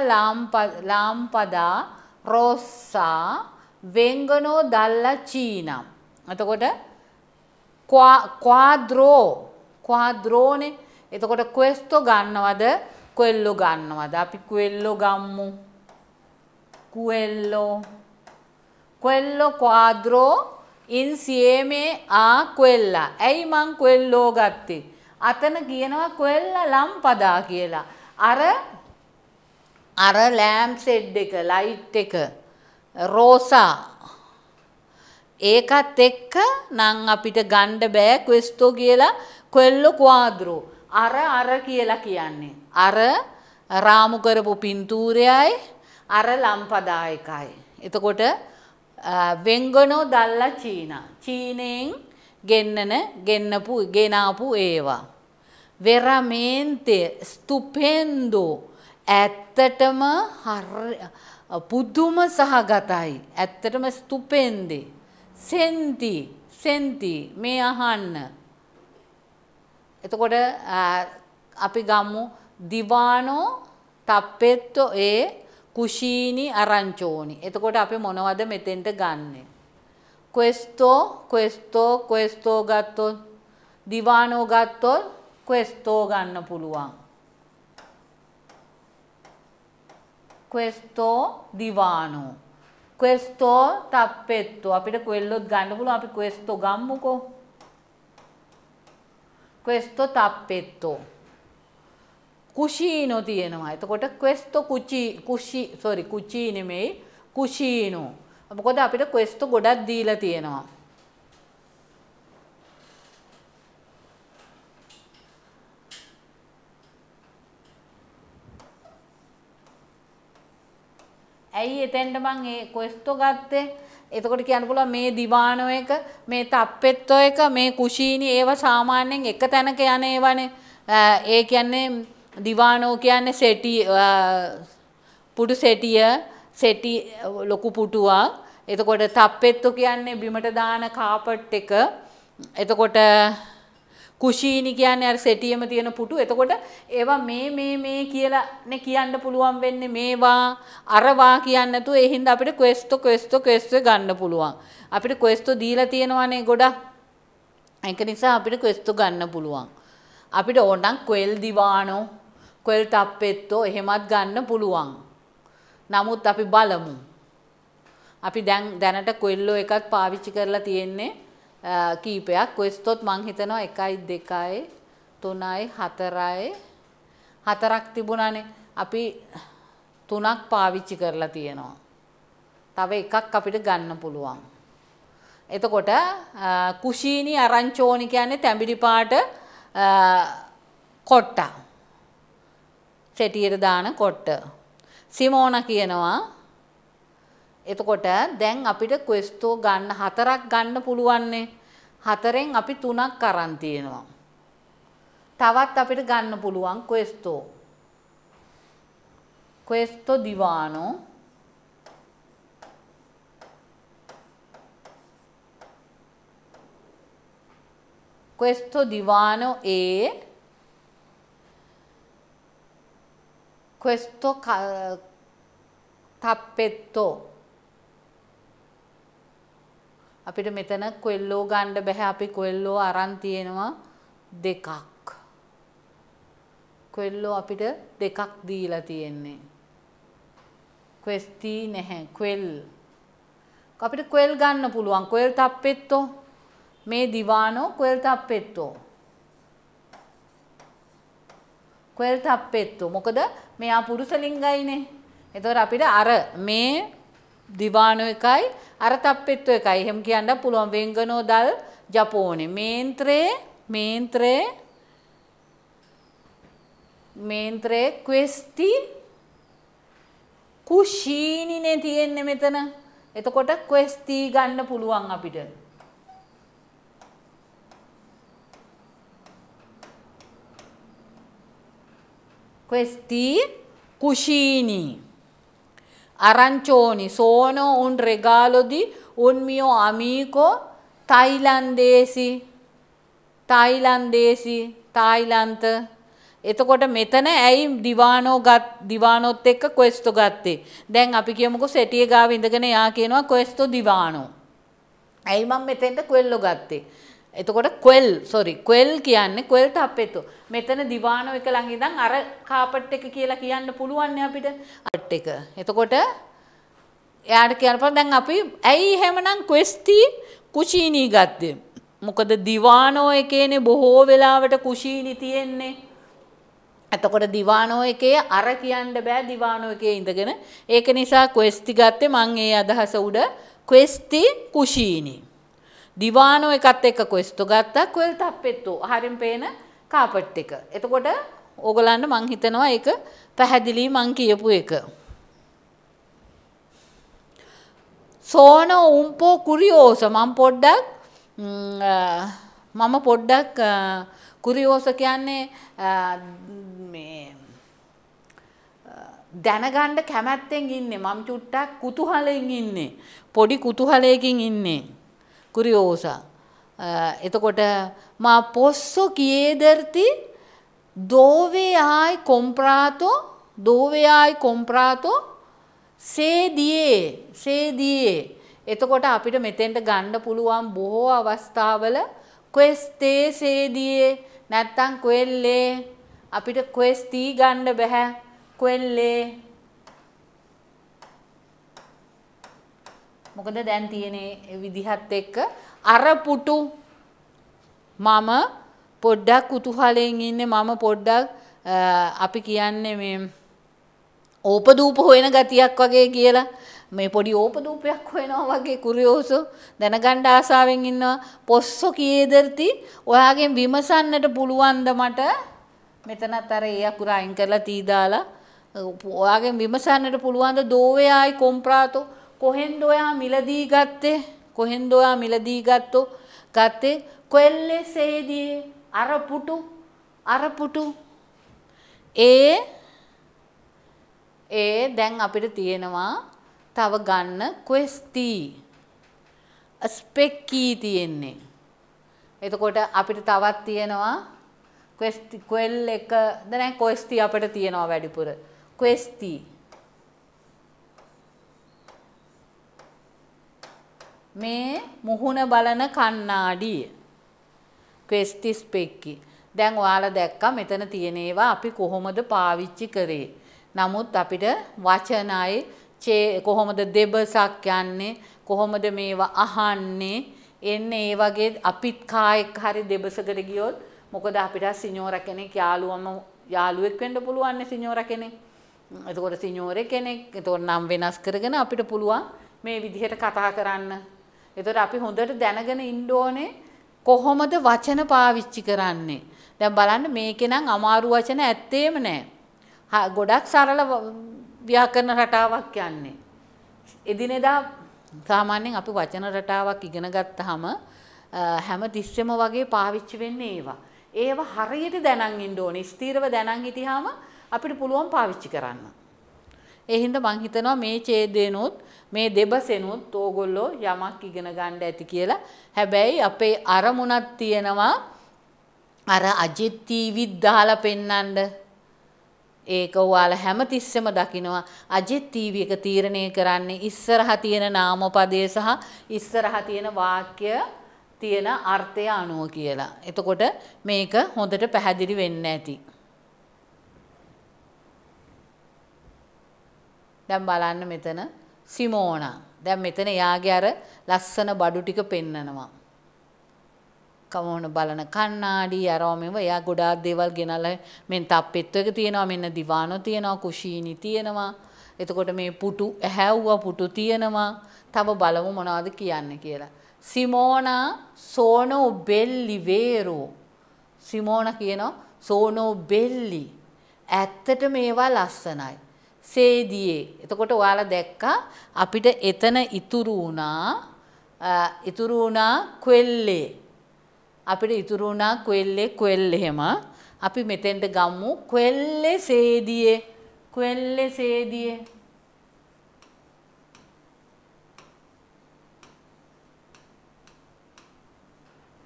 lampada rossa vengono dalla Cina එතකොට quadro quadrone එතකොට questo ගන්නවද quello ගන්නවද අපි quello ගම්මු quello quello quadro insieme a quella. ඇයි මං quello ගත්තේ? අතන කියනවා quella lampada කියලා. අර අර ලෑම්ප් සෙඩ් එක ලයිට් එක රෝසා ඒකත් එක්ක නම් අපිට ගණ්ඩ බෑ ක්වෙස්ටෝ කියලා කොෙල්ලො කවාදරෝ. අර අර කියලා කියන්නේ. අර රාමු කරපු පින්තූරයයි අර ලම්පදායකයි. එතකොට වෙංගනෝ දල්ලා චීනා. චීනයෙන් ගෙන්නන ගෙන්නපු ගෙනාපු ඒවා. වෙරමේන්තය ස්තුපෙන්දෝ ඇත්තටම පුදුම සහගතයි. ඇත්තටම ස්තුපෙන්දේ. සෙන්ති සෙන්ති මේ අහන්න. එතකොට අපි ගම්මු දිවානෝ තප්පෙත්තෝ ඒ cuscini, arancioni. කුෂීනි අරංචෝනි. එතකොට අපි මොනවද මෙතෙන්ට ගන්නෙ? questo, questo, questo gatto, divano gatto, questo ගන්න පුළුවන්. questo divano. questo tappetto apri quello ගන්න පුළුවන්. අපි questo ගම්මුකෝ. questo tappetto කුෂීනෝ තියෙනවා. එතකොට ක්වෙස්තෝ කුචි කුෂි සෝරි කුචි නෙමෙයි කුෂීනෝ. මොකද අපිට ක්වෙස්තෝ ගොඩක් දීලා තියෙනවා. ඇයි එතෙන්ට මං ඒ ක්වෙස්තෝ ගත්තේ? එතකොට කියන්න පුළුවන් මේ දිවානෝ එක මේ තප්පෙත්තෝ එක මේ කුෂීනි ඒව සාමාන්‍යයෙන් එක තැනක යන ඒවනේ ඒ කියන්නේ දිවානෝ කියන්නේ සෙටි පුඩු සෙටිය සෙටි ලොකු පුටුවක්. එතකොට තප්පෙත්තු කියන්නේ බිමට දාන කාපට් එක. එතකොට කුෂීනි කියන්නේ අර සෙටියෙම තියෙන පුටු. එතකොට ඒවා මේ මේ මේ කියලානේ කියන්න පුළුවන් වෙන්නේ මේවා අරවා කියන්නේ නැතුව ඒ හින්දා අපිට ක්වෙස්ටෝ ක්වෙස්ටෝ ක්වෙස්ටෝ ගන්න පුළුවන්. අපිට ක්වෙස්ටෝ දීලා තියෙනවානේ ගොඩක්. ඒක නිසා අපිට ක්වෙස්ටෝ ගන්න පුළුවන්. අපිට ඕනනම් ක්වෙල් දිවානෝ කොෙල් තප්පෙත්තෝ එහෙමත් ගන්න පුළුවන්. නමුත් අපි බලමු. අපි දැන් දැනට කොෙල්ලෝ එකක් පාවිච්චි කරලා තියෙන්නේ කීපයක්. කොස්තොත් මං හිතනවා 1යි 2යි 3යි 4යි හතරක් තිබුණානේ. අපි තුනක් පාවිච්චි කරලා තියෙනවා. තව එකක් අපිට ගන්න පුළුවන්. එතකොට කුෂීනි අරංචෝනි කියන්නේ තැඹිලි පාට කොට්ටා. සෙටියට දාන කොට්ට. සිමෝන කියනවා එතකොට දැන් අපිට ක්වෙස්තෝ ගන්න හතරක් ගන්න පුළුවන්නේ. හතරෙන් අපි තුනක් අරන් තියෙනවා. තවත් අපිට ගන්න පුළුවන් ක්වෙස්තෝ. ක්වෙස්තෝ දිවානෝ questo divano è questo තප්පෙත්තෝ අපිට මෙතන කොෙල්ලෝ ගණ්ඩ බැහැ අපි කොෙල්ලෝ අරන් තියෙනවා දෙකක් කොෙල්ලෝ අපිට දෙකක් දීලා තියෙන්නේ ක්වෙස්ටී නැහැ කොෙල් අපිට කොෙල් ගන්න පුළුවන් කොෙල් තප්පෙත්තෝ මේ දිවානෝ කොෙල් තප්පෙත්තෝ කොෙල් තප්පෙත්තෝ මොකද මෙයා පුරුෂ ලිංගයිනේ. එතකොට අපිට අර මේ දිවාණෝ එකයි අර තප්පෙට්ටු එකයි එහෙම කියන්න පුළුවන් වෙංගනෝ දල් ජපෝනේ. මේන්ත්‍රේ මේන්ත්‍රේ මේන්ත්‍රේ ක්වෙස්ටි කුෂීනිනේ තියෙන්නේ මෙතන. එතකොට ක්වෙස්ටි ගන්න පුළුවන් අපිට. questi cuscini arancioni sono un regalo di un mio amico තයිලන්දේසි තයිලන්දේසි තයිලන්ත එතකොට මෙතන ඇයි දිවානෝ ගත් දිවානොත් එක්ක ක්වෙස්ටෝ ගත්තේ? දැන් අපි කියමුකෝ සෙටිය ගාව ඉඳගෙන යා කියනවා ක්වෙස්ටෝ දිවානෝ. ඇයි මම මෙතෙන්ට ක්වෙල්ලෝ ගත්තේ? එතකොට කොෙල් සොරි කොෙල් කියන්නේ කොෙල් තප්පෙතු. මෙතන දිවාන එක ළඟ ඉඳන් අර කාපට් එක කියලා කියන්න පුළුවන් අපිට අට් එක. එතකොට එයාට කියනපම දැන් අපි ඇයි එහෙමනම් ක්වෙස්ටි කුචීනී ගත්තේ? මොකද දිවානෝ එකේනේ බොහෝ වෙලාවට කුෂීනි තියෙන්නේ. එතකොට දිවානෝ එකේ අර කියන්න බෑ දිවානෝ එකේ ඉඳගෙන. ඒක නිසා ක්වෙස්ටි ගත්තේ මං ඒ අදහස උඩ ක්වෙස්ටි කුෂීනී දිවානෝ එකත් එක්ක කොස්තු ගත්තා කොල් තප්පෙත්තු හරින් පේන කාපට් එක. එතකොට ඕගලන්ට මං හිතනවා ඒක පැහැදිලි මං කියපු එක. සෝනෝ උම්පෝ කුරියෝස මං පොඩ්ඩක් මම පොඩ්ඩක් කුරියෝස කියන්නේ මේ දැනගන්න කැමැත්තෙන් ඉන්නේ මම චුට්ටක් කුතුහලෙන් ඉන්නේ පොඩි කුතුහලයකින් ඉන්නේ කුරියෝසා. එතකොට මා පොස්සෝ කියේදර්ති දෝවයායි කොම්ප්‍රාතෝ දෝවයායි කොම්ප්‍රාතෝ සේදියේ සේදියේ එතකොට අපිට මෙතෙන්ට ගන්න පුළුවන් බොහෝ අවස්ථාවල ක්වෙස්තේ සේදියේ නැත්තම් ක්වෙල්ලේ අපිට ක්වෙස්ති ගන්න බෑ ක්වෙල්ලේ මොකද දැන් තියෙන විදිහත් එක්ක අර පුටු මම පොඩ්ඩක් කුතුහලයෙන් ඉන්නේ මම පොඩ්ඩක් අපි කියන්නේ මේ ඕපදූප හොයන ගතියක් වගේ කියලා මේ පොඩි ඕපදූපයක් හොයනවා වගේ කුරියෝසෝ දැනගන්න ආසාවෙන් ඉන්නවා පොස්සෝ කීයදර්ති ඔයාගෙන් විමසන්නට පුළුවන්ද මට මෙතනත් අර ඒ අකුර අයින් කරලා තී දාලා ඔයාගෙන් විමසන්නට පුළුවන්ද දෝවේ ආයි කොම්ප්‍රාතෝ කොහෙන්ද ඔයා මිලදී ගත්තේ? කොහෙන්ද ඔයා මිලදී ගත්තෝ? ගත්තේ කොල්ලේ සේදී අර පුටු අර පුටු ඒ ඒ දැන් අපිට තියෙනවා තව ගන්න ක්වෙස්ටි ස්පෙක්කී තියෙන්නේ. එතකොට අපිට තවත් තියෙනවා ක්වෙස්ටි ක්වෙල් එකද නැහැ ක්වෙස්ටි අපිට තියෙනවා වැඩිපුර. ක්වෙස්ටි මේ මුහුණ බලන කණ්ණාඩිය. ක්වෙස්ටිස් පෙක්කි. දැන් ඔයාලා දැක්කා මෙතන තියෙන ඒවා අපි කොහොමද පාවිච්චි කරේ. නමුත් අපිට වචනයි කොහොමද දෙබසක් යන්නේ කොහොමද මේවා අහන්නේ එන්නේ ඒ වගේ අපිත් කායෙක් හරි දෙබසකට ගියොත් මොකද අපිට සිනෝර කෙනෙක් යාළුවම යාළුවෙක් වෙන්න පුළුවන් නේ සිනෝර කෙනෙක්. එතකොට සිනෝරේ කෙනෙක් එතකොට නම් වෙනස් කරගෙන අපිට පුළුවන් මේ විදිහට කතා කරන්න එතකොට අපි හොඳට දැනගෙන ඉන්න ඕනේ කොහොමද වචන පාවිච්චි කරන්නේ. දැන් බලන්න මේකේ නම් අමාරු වචන ඇත්තේම නැහැ. ගොඩක් සරල ව්‍යාකරණ රටාවක් යන්නේ. එදිනෙදා සාමාන්‍යයෙන් අපි වචන රටාවක් ඉගෙන ගත්තාම හැම තිස්සෙම වගේ පාවිච්චි වෙන්නේ ඒවා. ඒවා හරියට දැනන් ඉන්න ඕනේ. ස්ථිරව දැනන් හිටියාම අපිට පුළුවන් පාවිච්චි කරන්න. ඒ හින්දා මං හිතනවා මේ ඡේදේනොත් මේ දෙබසෙනුත් ඕගොල්ලෝ යමක් ඉගෙන ගන්න ඇති කියලා. හැබැයි අපේ අරමුණක් තියෙනවා අර අජිත් ටීවී දාලා පෙන්වන්න. ඒක ඔයාලා හැමතිස්සෙම දකිනවා අජිත් ටීවී එක තීරණය කරන්නේ ඉස්සරහා තියෙන නාමපදයේ සහ ඉස්සරහා තියෙන වාක්‍ය තියෙන අර්ථය අනුව කියලා. එතකොට මේක හොඳට පැහැදිලි වෙන්න ඇති. දැන් බලන්න මෙතන සිමෝනා. දැන් මෙතන එයාගේ අර ලස්සන බඩු ටික පෙන්නනවා. කමෝන බලන කණ්ණාඩි අරව මෙව එයා ගොඩාක් දේවල් ගෙනල්ලා මෙන් තප්පෙත්තු එක තියෙනවා මෙන්න දිවානෝ තියෙනවා කුෂීනි තියෙනවා. එතකොට මේ පුටු ඇහැව්වා පුටු තියෙනවා. තව බලමු මොනවද කියන්නේ කියලා. සිමෝනා සෝනෝ බෙල්ලි වේරෝ. සිමෝනා කියනවා සෝනෝ බෙල්ලි. ඇත්තට මේවා ලස්සනයි. සේදියේ. එතකොට ඔයාලා දැක්කා අපිට එතන ඉතුරු වුණා ඉතුරු වුණා කෙල්ලේ. අපිට ඉතුරු වුණා කෙල්ලේ කෙල් එහෙම. අපි මෙතෙන්ට ගමු කෙල්ලේ සේදියේ. කෙල්ලේ සේදියේ.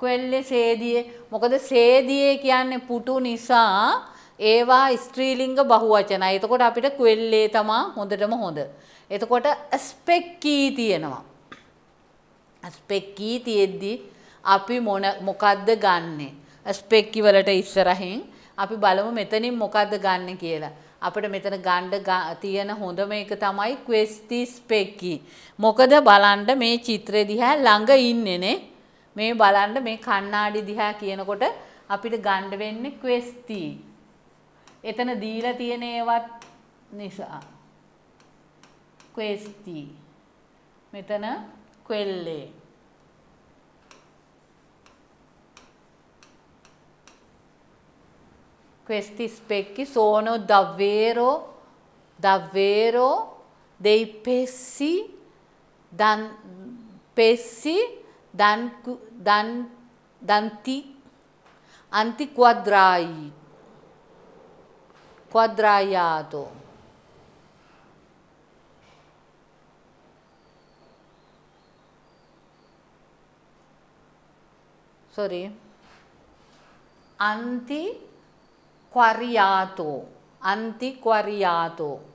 කෙල්ලේ සේදියේ. මොකද සේදියේ කියන්නේ පුටු නිසා ඒවා ස්ත්‍රීලිංග බහුවචනයි. එතකොට අපිට ක්වෙල්ලේ තමා හොඳටම හොඳ. එතකොට ස්පෙක්කී තියෙනවා. ස්පෙක්කී තියෙද්දි අපි මොන මොකද්ද ගන්නෙ? ස්පෙක්කි වලට ඉස්සරහින් අපි බලමු මෙතනින් මොකද්ද ගන්න කියලා. අපිට මෙතන ගන්න තියෙන හොඳම එක තමයි ක්වෙස්ටි ස්පෙක්කි. මොකද බලන්න මේ චිත්‍රය දිහා ළඟ ඉන්නේනේ. මේ බලන්න මේ කණ්ණාඩි දිහා කියනකොට අපිට ගන්න වෙන්නේ ක්වෙස්ටි. එතන දීලා තියෙන ඒවත් නිසා questi මෙතන quelle questi specchi sono davvero, davvero dei pezzi, dan, pezzi dan, dan, dan, antiquadrai, quadraiato. Sorry. Antiquariato. Antiquariato.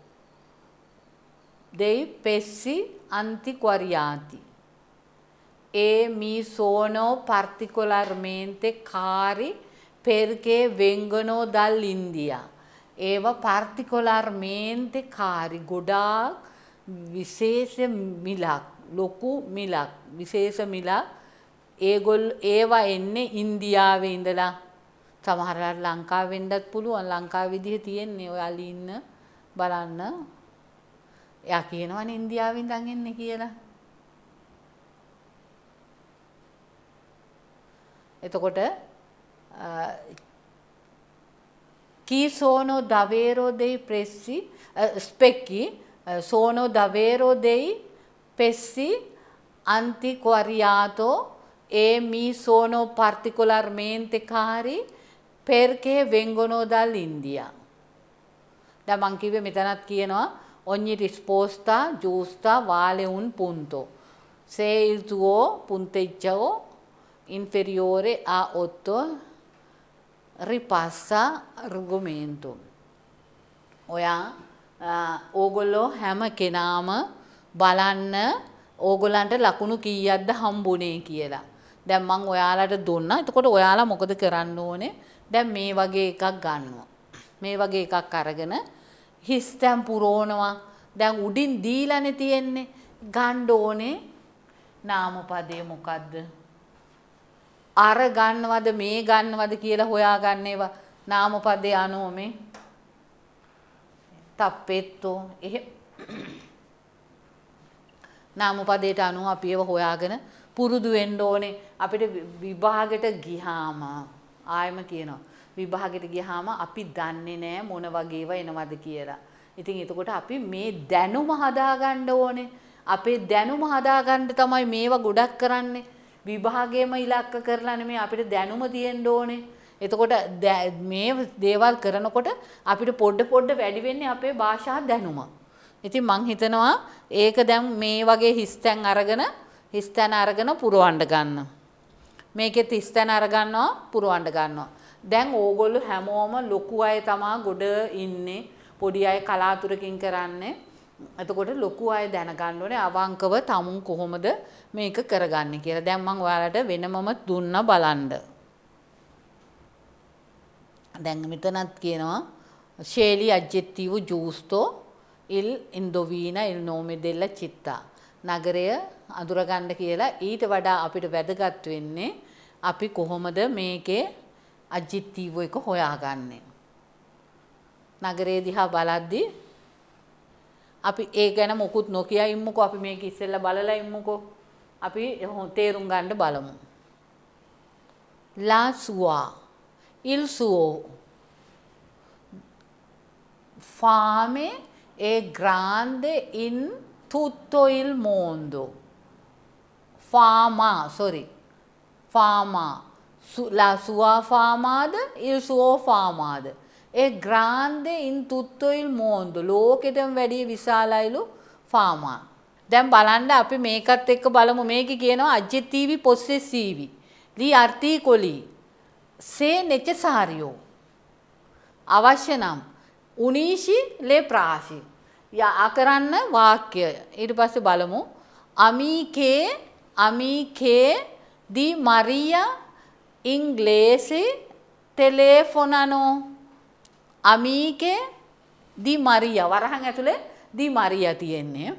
Dei pesci antiquariati e mi sono particolarmente cari perché vengono dall'India. ඒව පාර්තිකොලාර් මේන්ති කාරි ගොඩාක් විශේෂ මිලක් ලොකු මිලක් විශේෂ මිලක් ඒගොල් ඒවා එන්නේ ඉන්දියාවේ ඉඳලා සමහරලාට ලංකාවෙන්දත් පුළුවන් ලංකාව විදිහ තියෙන්නේ ඔයාලි ඉන්න බලන්න එයා කියනවනේ ඉන්දියාවෙන් ඉඳන් එන්නේ කියලා එතකොට chi sono davvero dei pressi, eh, specchi, eh, sono davvero dei pessi antiquariato e mi sono particolarmente cari perché vengono dall'India. Da man kive metanat kiyenowa ogni risposta giusta vale un punto. Se il tuo punteggio inferiore a 8 ripassa argumentum. ඔයා ඕගොල්ලෝ හැම කෙනාම බලන්න ඕගොලන්ට ලකුණු කීයක්ද හම්බුනේ කියලා. දැන් මං ඔයාලට දුන්නා. එතකොට ඔයාලා මොකද කරන්න ඕනේ? දැන් මේ වගේ එකක් ගන්නවා. මේ වගේ එකක් අරගෙන හිස්තැන් පුරෝනවා. දැන් උඩින් දීලානේ තියෙන්නේ. ගන්න ඕනේ නාමපදේ මොකද්ද? අර ගන්නවද මේ ගන්නවද කියලා හොයාගන්න ඒවා නාමපදේ අනුව මේ තප්පෙත්තෝ එහෙ නාමපදයට අනුව අපි ඒව හොයාගෙන පුරුදු වෙන්න ඕනේ අපිට විභාගෙට ගිහාම ආයෙම කියනවා විභාගෙට ගිහාම අපි දන්නේ නැහැ මොන වගේව එනවද කියලා. ඉතින් එතකොට අපි මේ දැනුම හදාගන්න ඕනේ. අපේ දැනුම හදාගන්න තමයි මේවා ගොඩක් කරන්නේ. විභාගයේම ඉලක්ක කරලා නෙමෙයි අපිට දැනුම තියෙන්න ඕනේ. එතකොට මේ දේවල් කරනකොට අපිට පොඩ පොඩ වැඩි වෙන්නේ අපේ භාෂා දැනුම. ඉතින් මං හිතනවා ඒක දැන් මේ වගේ හිස්තැන් අරගෙන හිස්තැන අරගෙන පුරවන්න ගන්න. මේකෙත් හිස්තැන අරගන්නවා පුරවන්න ගන්නවා. දැන් ඕගොල්ලෝ හැමෝම ලොකු අය තමා ගොඩ ඉන්නේ. පොඩි අය කලාතුරකින් කරන්නේ. එතකොට ලොකු අය දැනගන්න ඕනේ අවංකව තමුන් කොහොමද මේක කරගන්නේ කියලා. දැන් මම ඔයාලට වෙනමම දුන්න බලන්න. දැන් මෙතනත් කියනවා ශේලී අජ්ජෙත්තිව ජූස්තෝ ඉල් ඉන්දොවීන ඉල් නෝමෙ දෙල්ල චිත්තා. නගරය අඳුරගන්න කියලා ඊට වඩා අපිට වැදගත් වෙන්නේ අපි කොහොමද මේකේ අජ්ජෙත්තිව එක හොයාගන්නේ. නගරය දිහා බලද්දී අපි ඒ ගැන මොකුත් නොකිය ඉම්මුකෝ අපි මේක ඉස්සෙල්ලා බලලා ඉම්මුකෝ. අපි තේරුම් ගන්න බලමු. La sua, il suo. Fame è grande in tutto il mondo. Fama, sorry. Fama. La sua famada, il suo famada. A grande in tutto il mondo. ලෝකෙටම වැඩිය විශාලයිලු farmer. දැන් බලන්න අපි මේකත් එක්ක බලමු. මේකේ කියනවා aggettivi possessivi. Gli articoli se necessario. අවශ්‍ය නම් උනීෂි le frasi. අකරන්න වාක්‍ය. ඊට පස්සේ බලමු. අමීකේ අමීකේ di Maria inglese telefonano අමීකේ දි මරියා වරහන් ඇතුලේ දි මරියා තියෙන්නේ.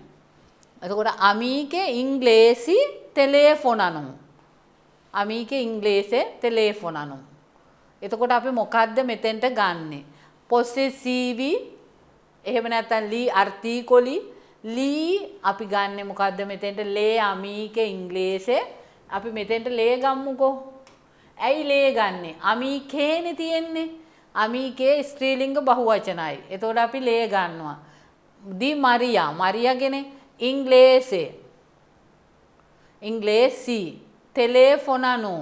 එතකොට අමීකේ ඉංග්‍රීසි ටෙලිෆෝනනු. අමීකේ ඉංග්‍රීසේ ටෙලිෆෝනනු. එතකොට අපි මොකද්ද මෙතෙන්ට ගන්නෙ? පොසෙසීවි එහෙම නැත්නම් ලී ආර්ටිකොලි ලී අපි ගන්නෙ මොකද්ද මෙතෙන්ට ලේ අමීකේ ඉංග්‍රීසේ අපි මෙතෙන්ට ලේ ගම්මුකෝ. ඇයි ලේ ගන්නෙ? අමීකේනේ තියෙන්නේ. අමීකේ ස්ත්‍රීලිංග බහුවචනයි. එතකොට අපි ලේ ගන්නවා. දි මරියා. මරියා කියන්නේ ඉංග්‍රීසි. ඉංග්‍රීසි. ටෙලෙෆොනනු.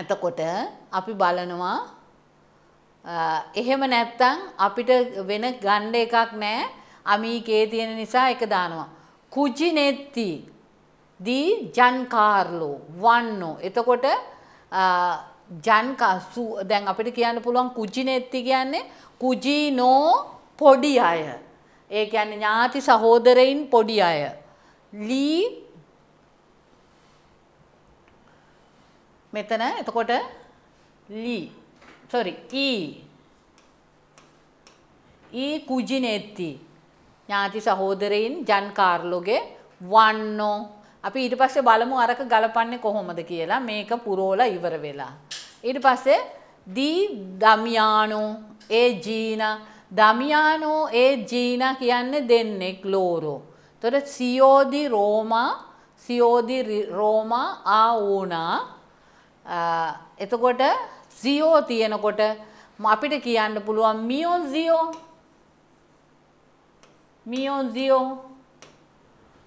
එතකොට අපි බලනවා එහෙම නැත්තම් අපිට වෙන ගන්න එකක් නැහැ. අමීකේ තියෙන නිසා එක දානවා. කුජිනෙත්ති දී ජන්කාර්ලෝ වන්නෝ. එතකොට ජන්කා දැන් අපිට කියන්න පුළුවන් කුජිනෙත්ති කියන්නේ කුජිනෝ පොඩි අය. ඒ කියන්නේ ඥාති සහෝදරයින් පොඩි අය. ලී මෙතන එතකොට ලී sorry ඊ ඊ කුජිනෙත්ති ඥාති සහෝදරයින් ජන් කාර්ලෝගේ වන්නෝ අපි ඊට පස්සේ බලමු අරක ගලපන්නේ කොහොමද කියලා මේක පුරෝලා ඉවර වෙලා. ඊට පස්සේ දී දමියානෝ ඒ ජීනා දමියානෝ ඒ ජීනා කියන්නේ දෙන්නෙක් ලෝරෝ. තොර සියෝදි රෝමා සියෝදි රෝමා ආවුනා එතකොට සියෝ තියෙනකොට අපිට කියන්න පුළුවන් මියෝ සියෝ මියෝ සියෝ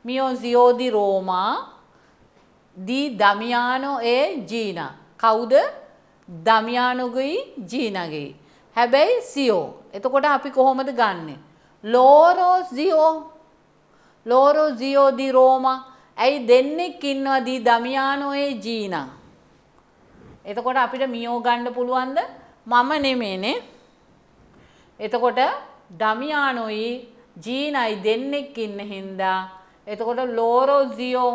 මියෝසියෝ දි රෝමා දී දමියානෝ ඒ ජීනා. කවුද? දමියානෝගේ ජීනාගේ. හැබැයි සියෝ. එතකොට අපි කොහොමද ගන්නෙ? ලෝරෝසියෝ ලෝරෝසියෝ දි රෝමා. ඇයි දෙන්නෙක් ඉන්නවා දී දමියානෝ ඒ ජීනා. එතකොට අපිට මියෝ ගන්න පුළුවන්ද? මම නෙමෙයිනේ. එතකොට ඩමියානොයි ජීනයි දෙන්නෙක් ඉන්න හින්දා එතකොට ලෝරෝසියෝ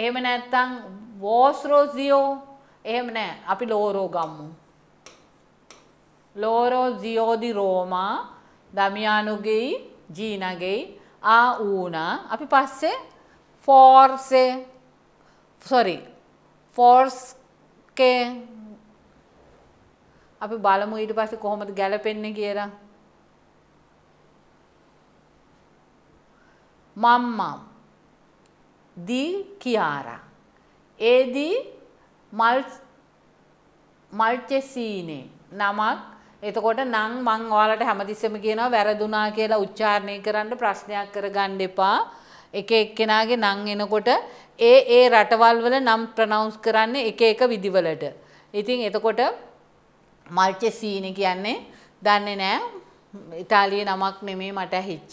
එහෙම නැත්නම් වෝස්රෝසියෝ එහෙම නෑ අපි ලෝරෝ ගම්මු. ලෝරෝසියෝ දි රෝමා දමියානුගේ ජීනගේ ආ ඌනා අපි පස්සේ ෆෝර්සේ සොරි ෆෝර්ස්කේ අපි බලමු ඊට පස්සේ කොහොමද ගැලපෙන්නේ කියලා. මම්මම් දී කියාරා ඒදී මල් මල්චෙසීනේ නමක් එතකොට නං මං ඔයාලට හැමතිස්සෙම කියනවා වැරදුනා කියලා උච්චාරණය කරන්න ප්‍රශ්නයක් කරගන්න එපා එක එක්කෙනාගේ නං එනකොට ඒ ඒ රටවල් වල නම් ප්‍රනවුන්ස් කරන්නේ එක එක විදිවලට ඉතින් එතකොට මල්චෙසීනේ කියන්නේ දන්නේ නෑ ඉතාලියේ නමක් නෙමෙයි මට ඇහිච්ච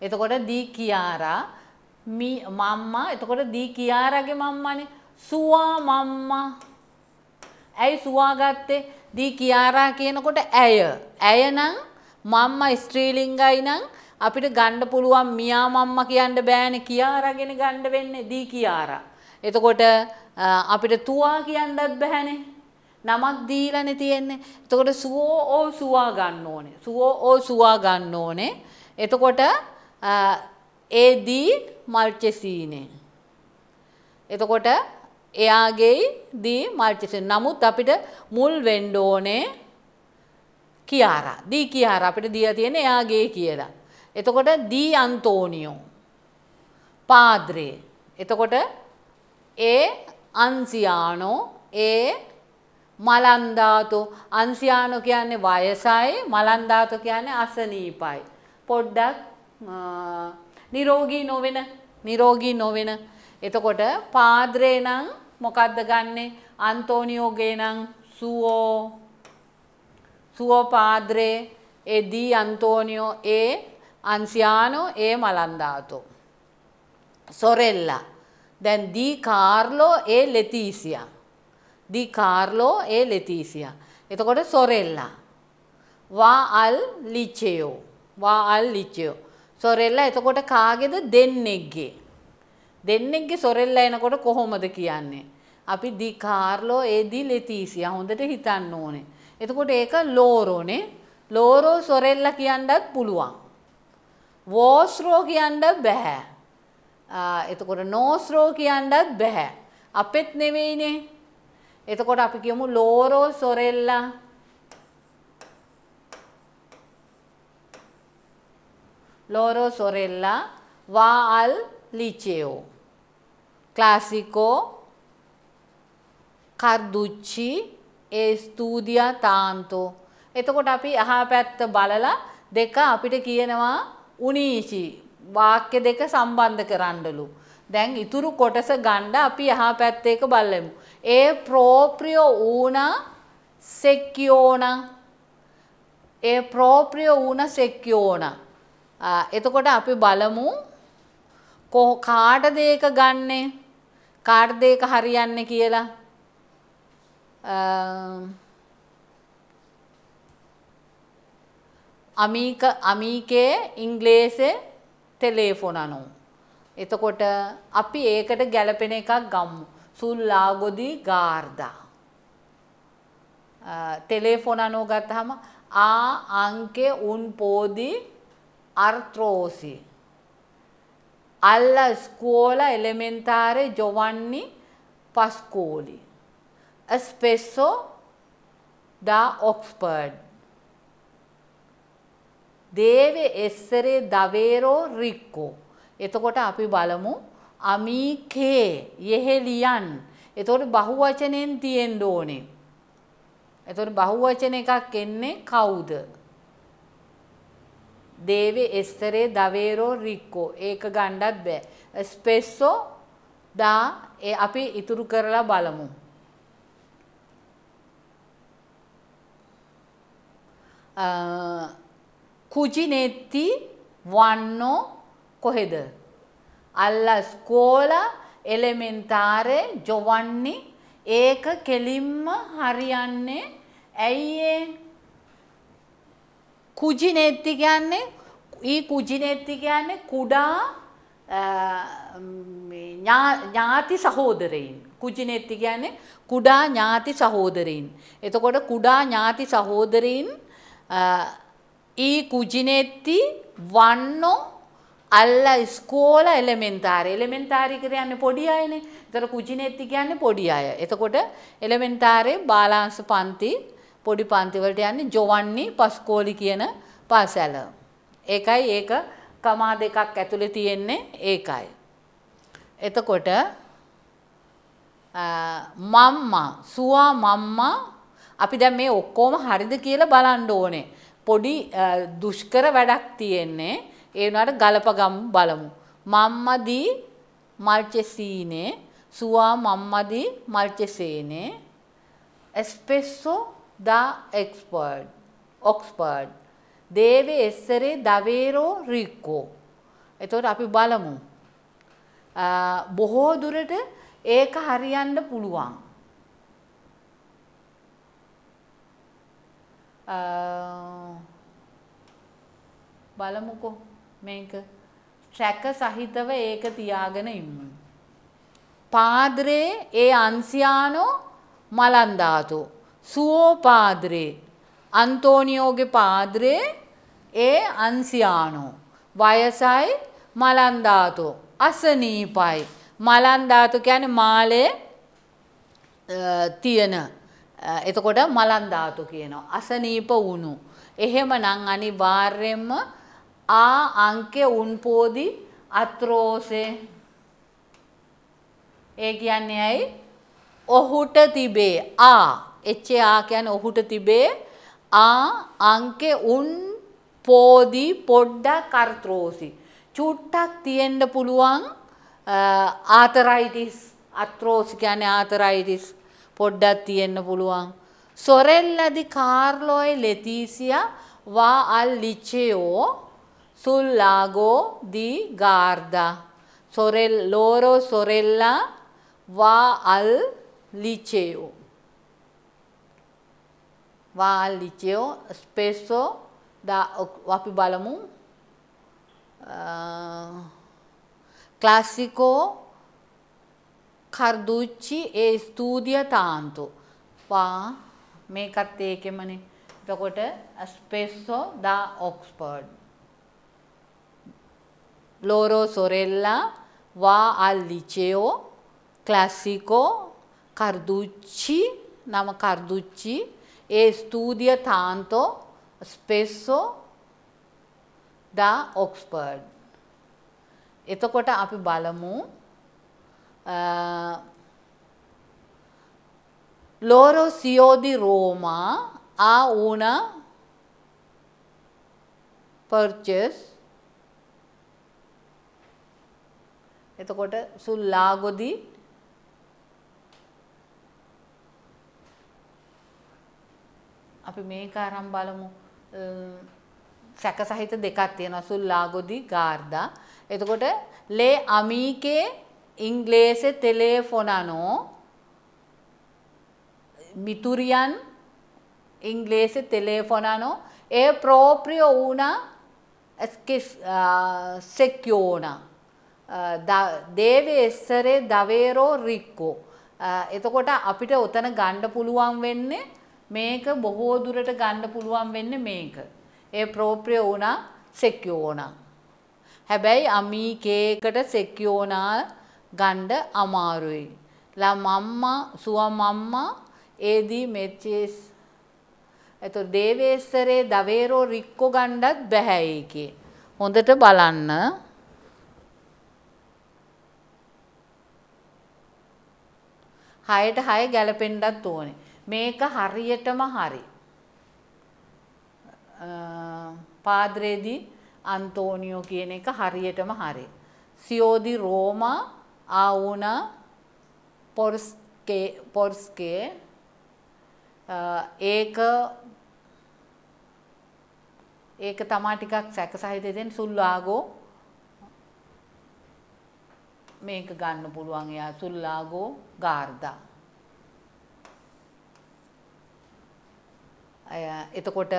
එතකොට දී කියාරා මම්මා එතකොට දී කියාරගේ මම්මනේ සුවා මම්මා ඇයි සුවා ගත්තේ දී කියාරා කියනකොට ඇය ඇය නම් මම්මා ස්ත්‍රීලිංගයි නම් අපිට ගන්න පුළුවන් මියා මම්මා කියන්න බෑනේ කියාරාගෙන ගන්න වෙන්නේ දී කියාරා එතකොට අපිට තුවා කියන්නත් බෑනේ නමක් දීලානේ තියෙන්නේ. එතකොට සුවෝ ඕ සුවා ගන්න ඕනේ. සුවෝ ඕ සුවා ගන්න ඕනේ. එතකොට ඒ දී මල්චෙසීනේ. එතකොට එයාගේයි දී මල්චෙසින් නමුත් අපිට මුල් වෙන්ඩ ඕනේ කියාරා දී කියාර අපිට දිය තියෙන එයාගේ කියලා. එතකොට දී අන්තෝනියෝ පාද්‍රේ එතකොට ඒ අන්සියානෝ ඒ මලන්ධාතු අන්සියානෝ කියන්නේ වයසයි මලන්ධාතු කියන්නේ අසනීපයි. පොඩ්ඩක් නිරෝගී නොවෙන නිරෝගී නොවෙන. එතකොට පාද්‍රේ නම් මොකද්ද ගන්නෙ? අන්තෝනියෝගේ නම් සුවෝ සුවෝ පාද්‍රේ e di Antonio e anziano e malandato. Sorella, then di Carlo e Letizia. Di Carlo e Letizia. එතකොට සොරෙල්ලා. වා අල් ලිචයෝ. වා අල් ලිචයෝ. සොරෙල්ලා එතකොට කාගේද දෙන්නෙක්ගේ. දෙන්නෙක්ගේ සොරෙල්ලා එනකොට කොහොමද කියන්නේ. අපි දි කාර්ලෝ ඒ දි ලෙතීසියා හොඳට හිතන්න ඕනේ. එතකොට ඒක ලෝරෝනේ. ලෝරෝ සොරෙල්ලා කියන්නත් පුළුවන්. වෝස්රෝ කියන්න බෑ. එතකොට නෝස්රෝ කියන්නත් බැහැ. අපෙත් නෙවෙයිනේ. එතකොට අපි කියමු ලෝරෝ සොරෙල්ලා Loro Sorella, va al liceo. Classico, Carducci e studia tanto. එතකොට අපි අහා පැත්ත බලලා දෙක අපිට කියනවා උනීචි වාක්‍ය දෙක සම්බන්ධ කරන්නලු. දැන් ඉතුරු කොටස ගණ්ඩ අපි යහා පැත්තේක බලලෙමු. ඒ ප්‍රෝප්‍රියෝ ඌන සෙක්කියෝන ඒ ප්‍රෝප්‍රියෝ ඌන සෙක්කියෝනා එතකොට අපි බලමු කාට දේක ගන්නේ කාට දේක හරියන්නේ කියලා අමීක අමීකේ ඉංග්‍රීසේ තෙලේෆෝනනු එතකොට අපි ඒකට ගැලපෙන එකක් ගම්මු සුල්ලාගොදි ගාර්දා තෙලේෆෝනනෝ ගත්තහම ආ අංකේ උන් පෝදි artrosi. Alla scuola elementare Giovanni Pascoli, e spesso da Oxford. Deve essere davvero ricco. එතකොට අපි බලමු අමීකේ යෙහෙලියන්. එතකොට බහුවචනෙන් තියෙන්න ඕනේ. එතකොට බහුවචන එකක් එන්නේ කවුද? දේවේ එස්තරේ දවේරෝ රික්කෝ ඒක ගණ්ඩත් බෑ ස්පෙස්සෝ දා ඒ අපි ඉතුරු කරලා බලමු කුජිනෙත්ති වන්නෝ කොහෙද අල්ලා ස්කෝලා එලෙමෙන්තාරේ ජොවන්නේ ඒක කෙලින්ම හරියන්නේ ඇයි ඒ කුජිනෙත්ති කියන්නේ ඒ කුජිනෙත්ති කියන්නේ කුඩා ඥාති සහෝදරයින් කුජිනෙත්ති කියන්නේ කුඩා ඥාති සහෝදරයින් එතකොට කුඩා ඥාති සහෝදරයින් ඒ කුජිනෙත්ති වන්නෝ අල්ල ස්කෝල එලෙමෙන්තාර එලෙමෙන්තාරි කියන්නේ පොඩි අයනේ. ඒතර කුජිනෙත්ති කියන්නේ පොඩි අය. එතකොට එලෙමෙන්තාරේ බාලාංශ පන්ති පොඩි පන්තිවලට යන්නේ ජොවන්නි පස්කෝලි කියන පාසැල. ඒකයි ඒක කමා දෙකක් ඇතුළේ තියෙන්නේ ඒකයි. එතකොට මම්මා සුවා මම්මා අපි දැන් මේ ඔක්කොම හරිද කියලා බලන්න ඕනේ. පොඩි දුෂ්කර වැඩක් තියෙන්නේ. ඒ වුණාට ගලපගමු බලමු. මම්මදී මල්චෙසීනේ සුවා මම්මදී මල්චෙසේනේ එස්පෙස්සෝ da Oxford. Oxford. දේවේ එස්සරේ දවේරෝ රික්කෝ. එතකොට අපි බලමු. බොහෝ දුරට ඒක හරියන්න පුළුවන්. බලමුකෝ මේක ට්‍රැක සහිතව ඒක තියාගෙන ඉන්න. පාදරේ ඒ අන්සියානෝ මලන් ධාතු සුවෝ පාදරේ අන්තෝනියෝගේ පාදරේ ඒ අන්සියානෝ වයසයි මලන්දාතු අසනීපයි මලන්දාතු කියන්නේ මාලේ තියෙන එතකොට මලන්දාතු කියනවා අසනීප වුණු එහෙමනම් අනිවාර්යෙන්ම ආ අංකේ උන්පෝදි අත්‍රෝසේ ඒ කියන්නේ ඇයි ඔහුට තිබේ ආ එච්චයා කියන්නේ ඔහුට තිබේ ආ අංකේ උන් පෝදි පොඩ්ඩක් අර්ත්‍රෝසි. චුට්ටක් තියෙන්න පුළුවන් ආතරයිටිස් අත්‍රෝසි කියන්නේ ආතරයිටිස් පොඩ්ඩක් තියෙන්න පුළුවන්. සොරෙල්ලදි කාර්ලෝයි ලෙතීසියා වා අල් ලිචයෝ සුල්ලාගෝ දී ගාර්දා. සොරෙල් ලෝරෝ සොරෙල්ලා වා අල් ලිචයෝ. va al liceo, spesso da Wapibalamu, uh, classico Carducci e studia tanto. Va මේ කත් ඒකෙම නේ. එතකොට spesso da Oxford. Loro sorella va al liceo classico Carducci, නම Carducci e studia tanto, spesso, da Oxford. එතකොට අපි බලමු ලෝරෝ සියෝදි රෝමා ආ වුණ පර්චස් එතකොට සුල්ලාගොදි අපි මේක අරන් බලමු. සැක සහිත දෙකක් තියෙනවා. සුල්ලාගොදි ගාර්දා. එතකොට ලේ අමීකේ ඉංග්‍රීසි ටෙලෙෆොනනෝ මිතුරියන් ඉංග්‍රීසි ටෙලෙෆොනනෝ ඒ ප්‍රෝප්‍රියෝ උනා සෙක්යෝනා දේවේ එස්සරේ දවේරෝ රික්කෝ එතකොට අපිට ඔතන ගණ්ඩ පුළුවන් වෙන්නේ මේක බොහෝ දුරට ගන්න පුළුවන් වෙන්නේ මේක. ඒ ප්‍රෝප්‍රිය වුණා සෙක්යෝනා. හැබැයි අමීකේකට සෙක්යෝනා ගන්න අමාරුයි. ලා මම්මා සුව මම්මා ඒදී මෙච්චේස් එතකොට දේවේස්තරේ දවේරෝ රික්කෝ ගණ්ඩත් බෑ ඒකේ. හොඳට බලන්න. හයට හය ගැලපෙන්ඩත් ඕනේ. මේක හරියටම හරි. පාද්‍රේදි අන්තෝනියෝ කියන එක හරියටම හරි. සියෝදි රෝමා ආවුනා පොර්ස්කේ පොර්ස්කේ ඒක ඒක තමා ටිකක් සැක සහිත දෙන්න සුල්ලාගෝ මේක ගන්න පුළුවන් එයා සුල්ලාගෝ ගාර්දා එතකොට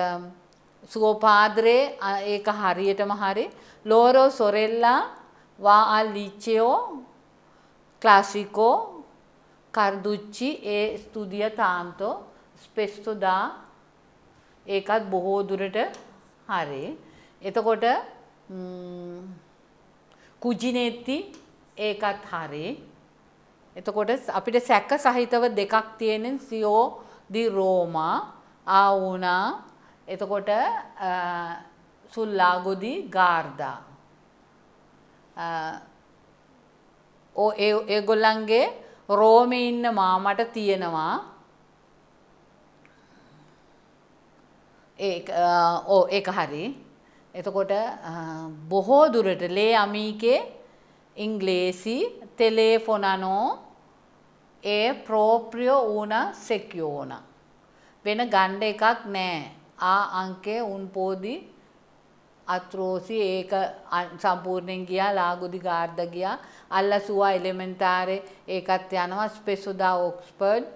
සුවපාදරේ ඒක හරියටම හරි ලෝරෝ සොරෙල්ලා වා අලිච්චයෝ ක්ලාසිකෝ කරදුච්චි ඒ ස්තුදිය තාන්තෝ ස්පෙස්තොදා ඒකත් බොහෝ දුරට හරි එතකොට කුජිනෙත්ති ඒකත් හරි එතකොට අපිට සැක සහිතව දෙකක් තියෙන සියෝ දි රෝමා ආවුනා එතකොට සුල්ලාගොදි ගාර්දා ඕ ඒ ඒගොල්ලන්ගේ රෝමේ ඉන්න මාමට තියෙනවා ඒ ඕ ඒක හරි එතකොට බොහෝ දුරට ලේ අමීකේ ඉංග්‍රීසි තෙලේෆොනනෝ ඒ ප්‍රෝප්‍රියෝ උනා සෙක්යෝනා වෙන ගණ්ඩ එකක් නෑ. ආ අංකය උන් පෝදි අත්‍රෝසි ඒක සම්පූර්ණයෙන් ගියා ලාගුදි ගාර්ද ගියා අල්ලසුවා එලෙමන්ටාරේ ඒකත් යනවා ස්පෙසුදා ඔක්ස්ෆර්ඩ්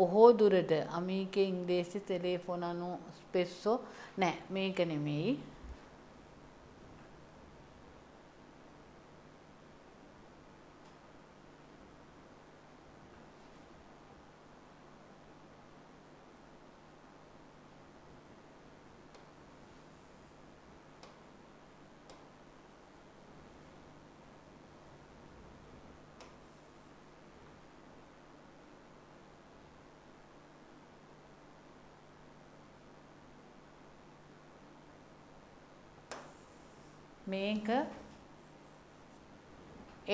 බොහෝ දුරට අමීකේ ඉංග්‍රීසි ටෙලිෆෝන අනු ස්පෙස්සෝ නෑ මේක නෙමෙයි මේක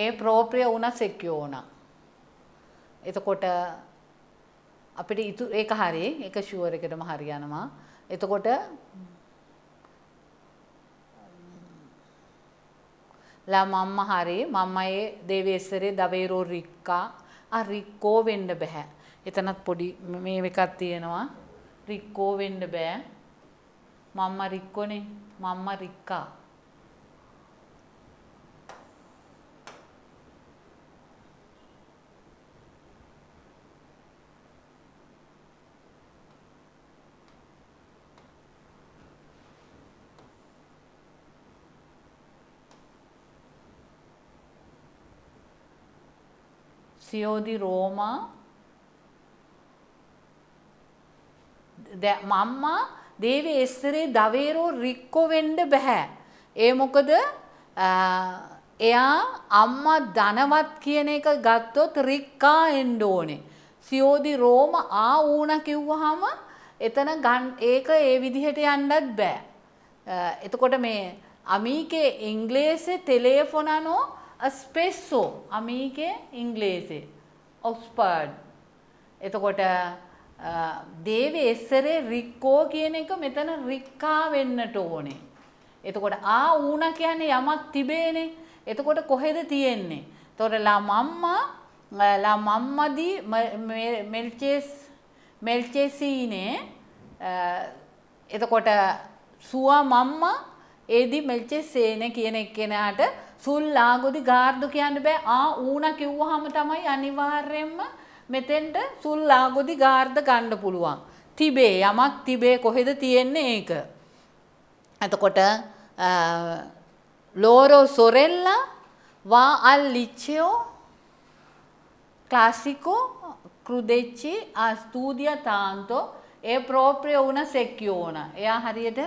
ඒ ප්‍රෝප්‍රිය වුණා සෙක්යෝ වුණා. එතකොට අපිට ඉතු ඒක හරි ඒක ෂුවර් එකටම හරියනවා. එතකොට ලා මම්ම හරි මම්මයේ දේවේස්වරේ දවේරෝ රික්කා ආ රික්කෝ වෙන්න බෑ. එතනත් පොඩි මේ එකක් තියෙනවා. රික්කෝ වෙන්න බෑ. මම්මා රික්කෝනේ. මම්මා රික්කා. Lazio di Roma, දැ මම්මා දේව එස්සරේ දවේරෝ රික්කොවෙන්ඩ බැහැ. ඒ මොකද එයා අම්මා ධනවත් කියන එක ගත්තොත් රික්කා එන්ඩ ඕනේ. සියෝදි රෝම ආ ඌන කිව්වහම එතන ගන් ඒක ඒ විදිහට යන්නත් බෑ. එතකොට මේ අමීකේ ඉංග්ලේසෙ තෙලේෆොනනෝ ස්පෙස්සෝ අමීගේ ඉංග්‍රීසි ඔක්ස්පර්ඩ් එතකොට දේව එස්සරේ රික්කෝ කියන එක මෙතන රික්කා වෙන්නට ඕනේ එතකොට ආ ඌණ කියන්නේ යමක් තිබේනේ එතකොට කොහෙද තියෙන්නේ එතකොට ලා මම්මා ලා මම්මදි මෙල්චෙස් මෙල්චෙසීනේ එතකොට සුවා මම්මා ඒදි මෙල්චෙසේන කියන එක්කෙනාට සුල්ලා ගොඩි ගාර්දු කියන්න බෑ ආ ඌණ කිව්වහම තමයි අනිවාර්යයෙන්ම මෙතෙන්ට සුල්ලා ගොඩි ගාර්ද ගන්න පුළුවන්. තිබේ යමක් තිබේ කොහෙද තියෙන්නේ ඒක. එතකොට ලෝරෝ සොරෙල්ලා වා අල්ලිච්චෝ ක්ලාසිකෝ කෘදෙච්චි අස්තුදිය තාන්තෝ ඒ ප්‍රෝප්‍රිය වුණ සෙක්කියෝන. එයා හරියට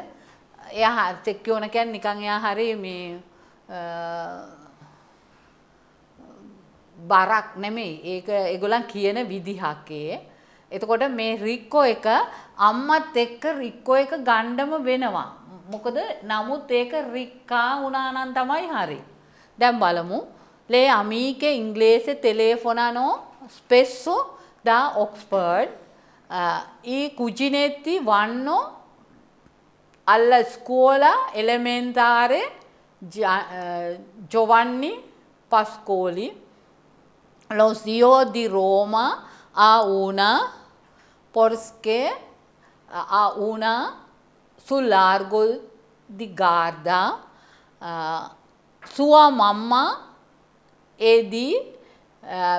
එයා සෙක්කියෝන කියන්නේ නිකන් එයා හරිය මේ බරක් නෙමෙයි. ඒක ඒගොල්ලන් කියන විදිහකේ. එතකොට මේ රික්කෝ එක අම්මත් එක්ක රික්කෝ එක ගණ්ඩම වෙනවා. මොකද නමුත් ඒක රික්කා වුණානම් තමයි හරි. දැන් බලමු. ලේ අමීකේ ඉංග්‍රීසි ටෙලිෆොනනෝ ස්පෙස්සෝ දා ඔක්ස්ෆර්ඩ් ඊ කුජිනෙති වන්නෝ අල්ල ස්කෝලා එලෙමෙන්තාරේ Eh, Giovanni Pascoli, lo zio di Roma, ha una perché eh, ha una sul largo di Garda, eh, sua mamma è di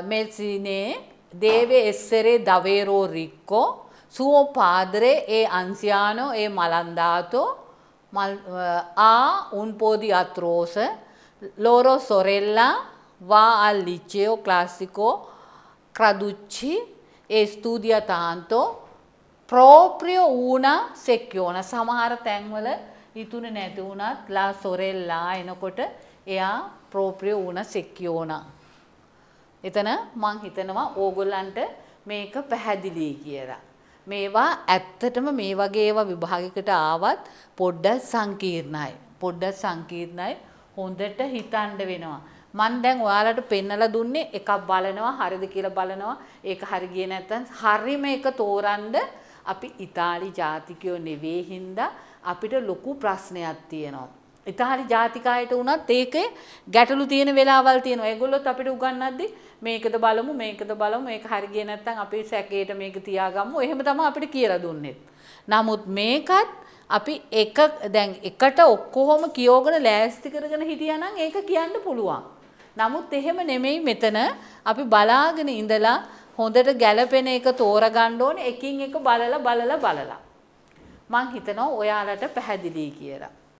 Messine, deve essere davvero ricco, suo padre è anziano e malandato, A un po' di artrose, loro sorella va al liceo classico Craducci e studia tanto proprio una සෙක්කෝන සමහර තැන්වල ඉතුරු නැති වුණත් ලා සොරෙල්ලා එනකොට එයා ප්‍රෝප්‍රිය වුණ සෙක්කෝන. එතන මං හිතනවා ඕගොල්ලන්ට මේක පැහැදිලි කියලා. මේවා ඇත්තටම මේ වගේ ඒවා විභාගයකට ආවත් පොඩ්ඩක් සංකීර්ණයි. පොඩ්ඩක් සංකීර්ණයි. හොඳට හිතන්න වෙනවා. මන් දැන් ඔයාලට පෙන්නලා දුන්නේ එකක් බලනවා හරිද කියලා බලනවා. ඒක හරි ගියේ නැත්නම් හරිම එක තෝරන්න අපි ඉතාලි ජාතිකයෝ නෙවෙයි හින්දා අපිට ලොකු ප්‍රශ්නයක් තියෙනවා. ඉතාලි ජාතිකායට වුණත් ඒකේ ගැටලු තියෙන වෙලාවල් තියෙනවා. ඒගොල්ලොත් අපිට උගන්වද්දි මේකද බලමු මේකද බලමු මේක හරි ගියේ නැත්නම් අපි සැකේට මේක තියාගමු. එහෙම තමයි අපිට කියලා දුන්නේ. නමුත් මේකත් අපි එක දැන් එකට ඔක්කොහොම කියෝගෙන ලෑස්ති කරගෙන හිටියනම් ඒක කියන්න පුළුවන්. නමුත් එහෙම නෙමෙයි මෙතන අපි බලාගෙන ඉඳලා හොඳට ගැළපෙන එක තෝරගන්න ඕනේ එකින් එක බලලා බලලා බලලා. මං හිතනවා ඔයාලට පැහැදිලි කියලා.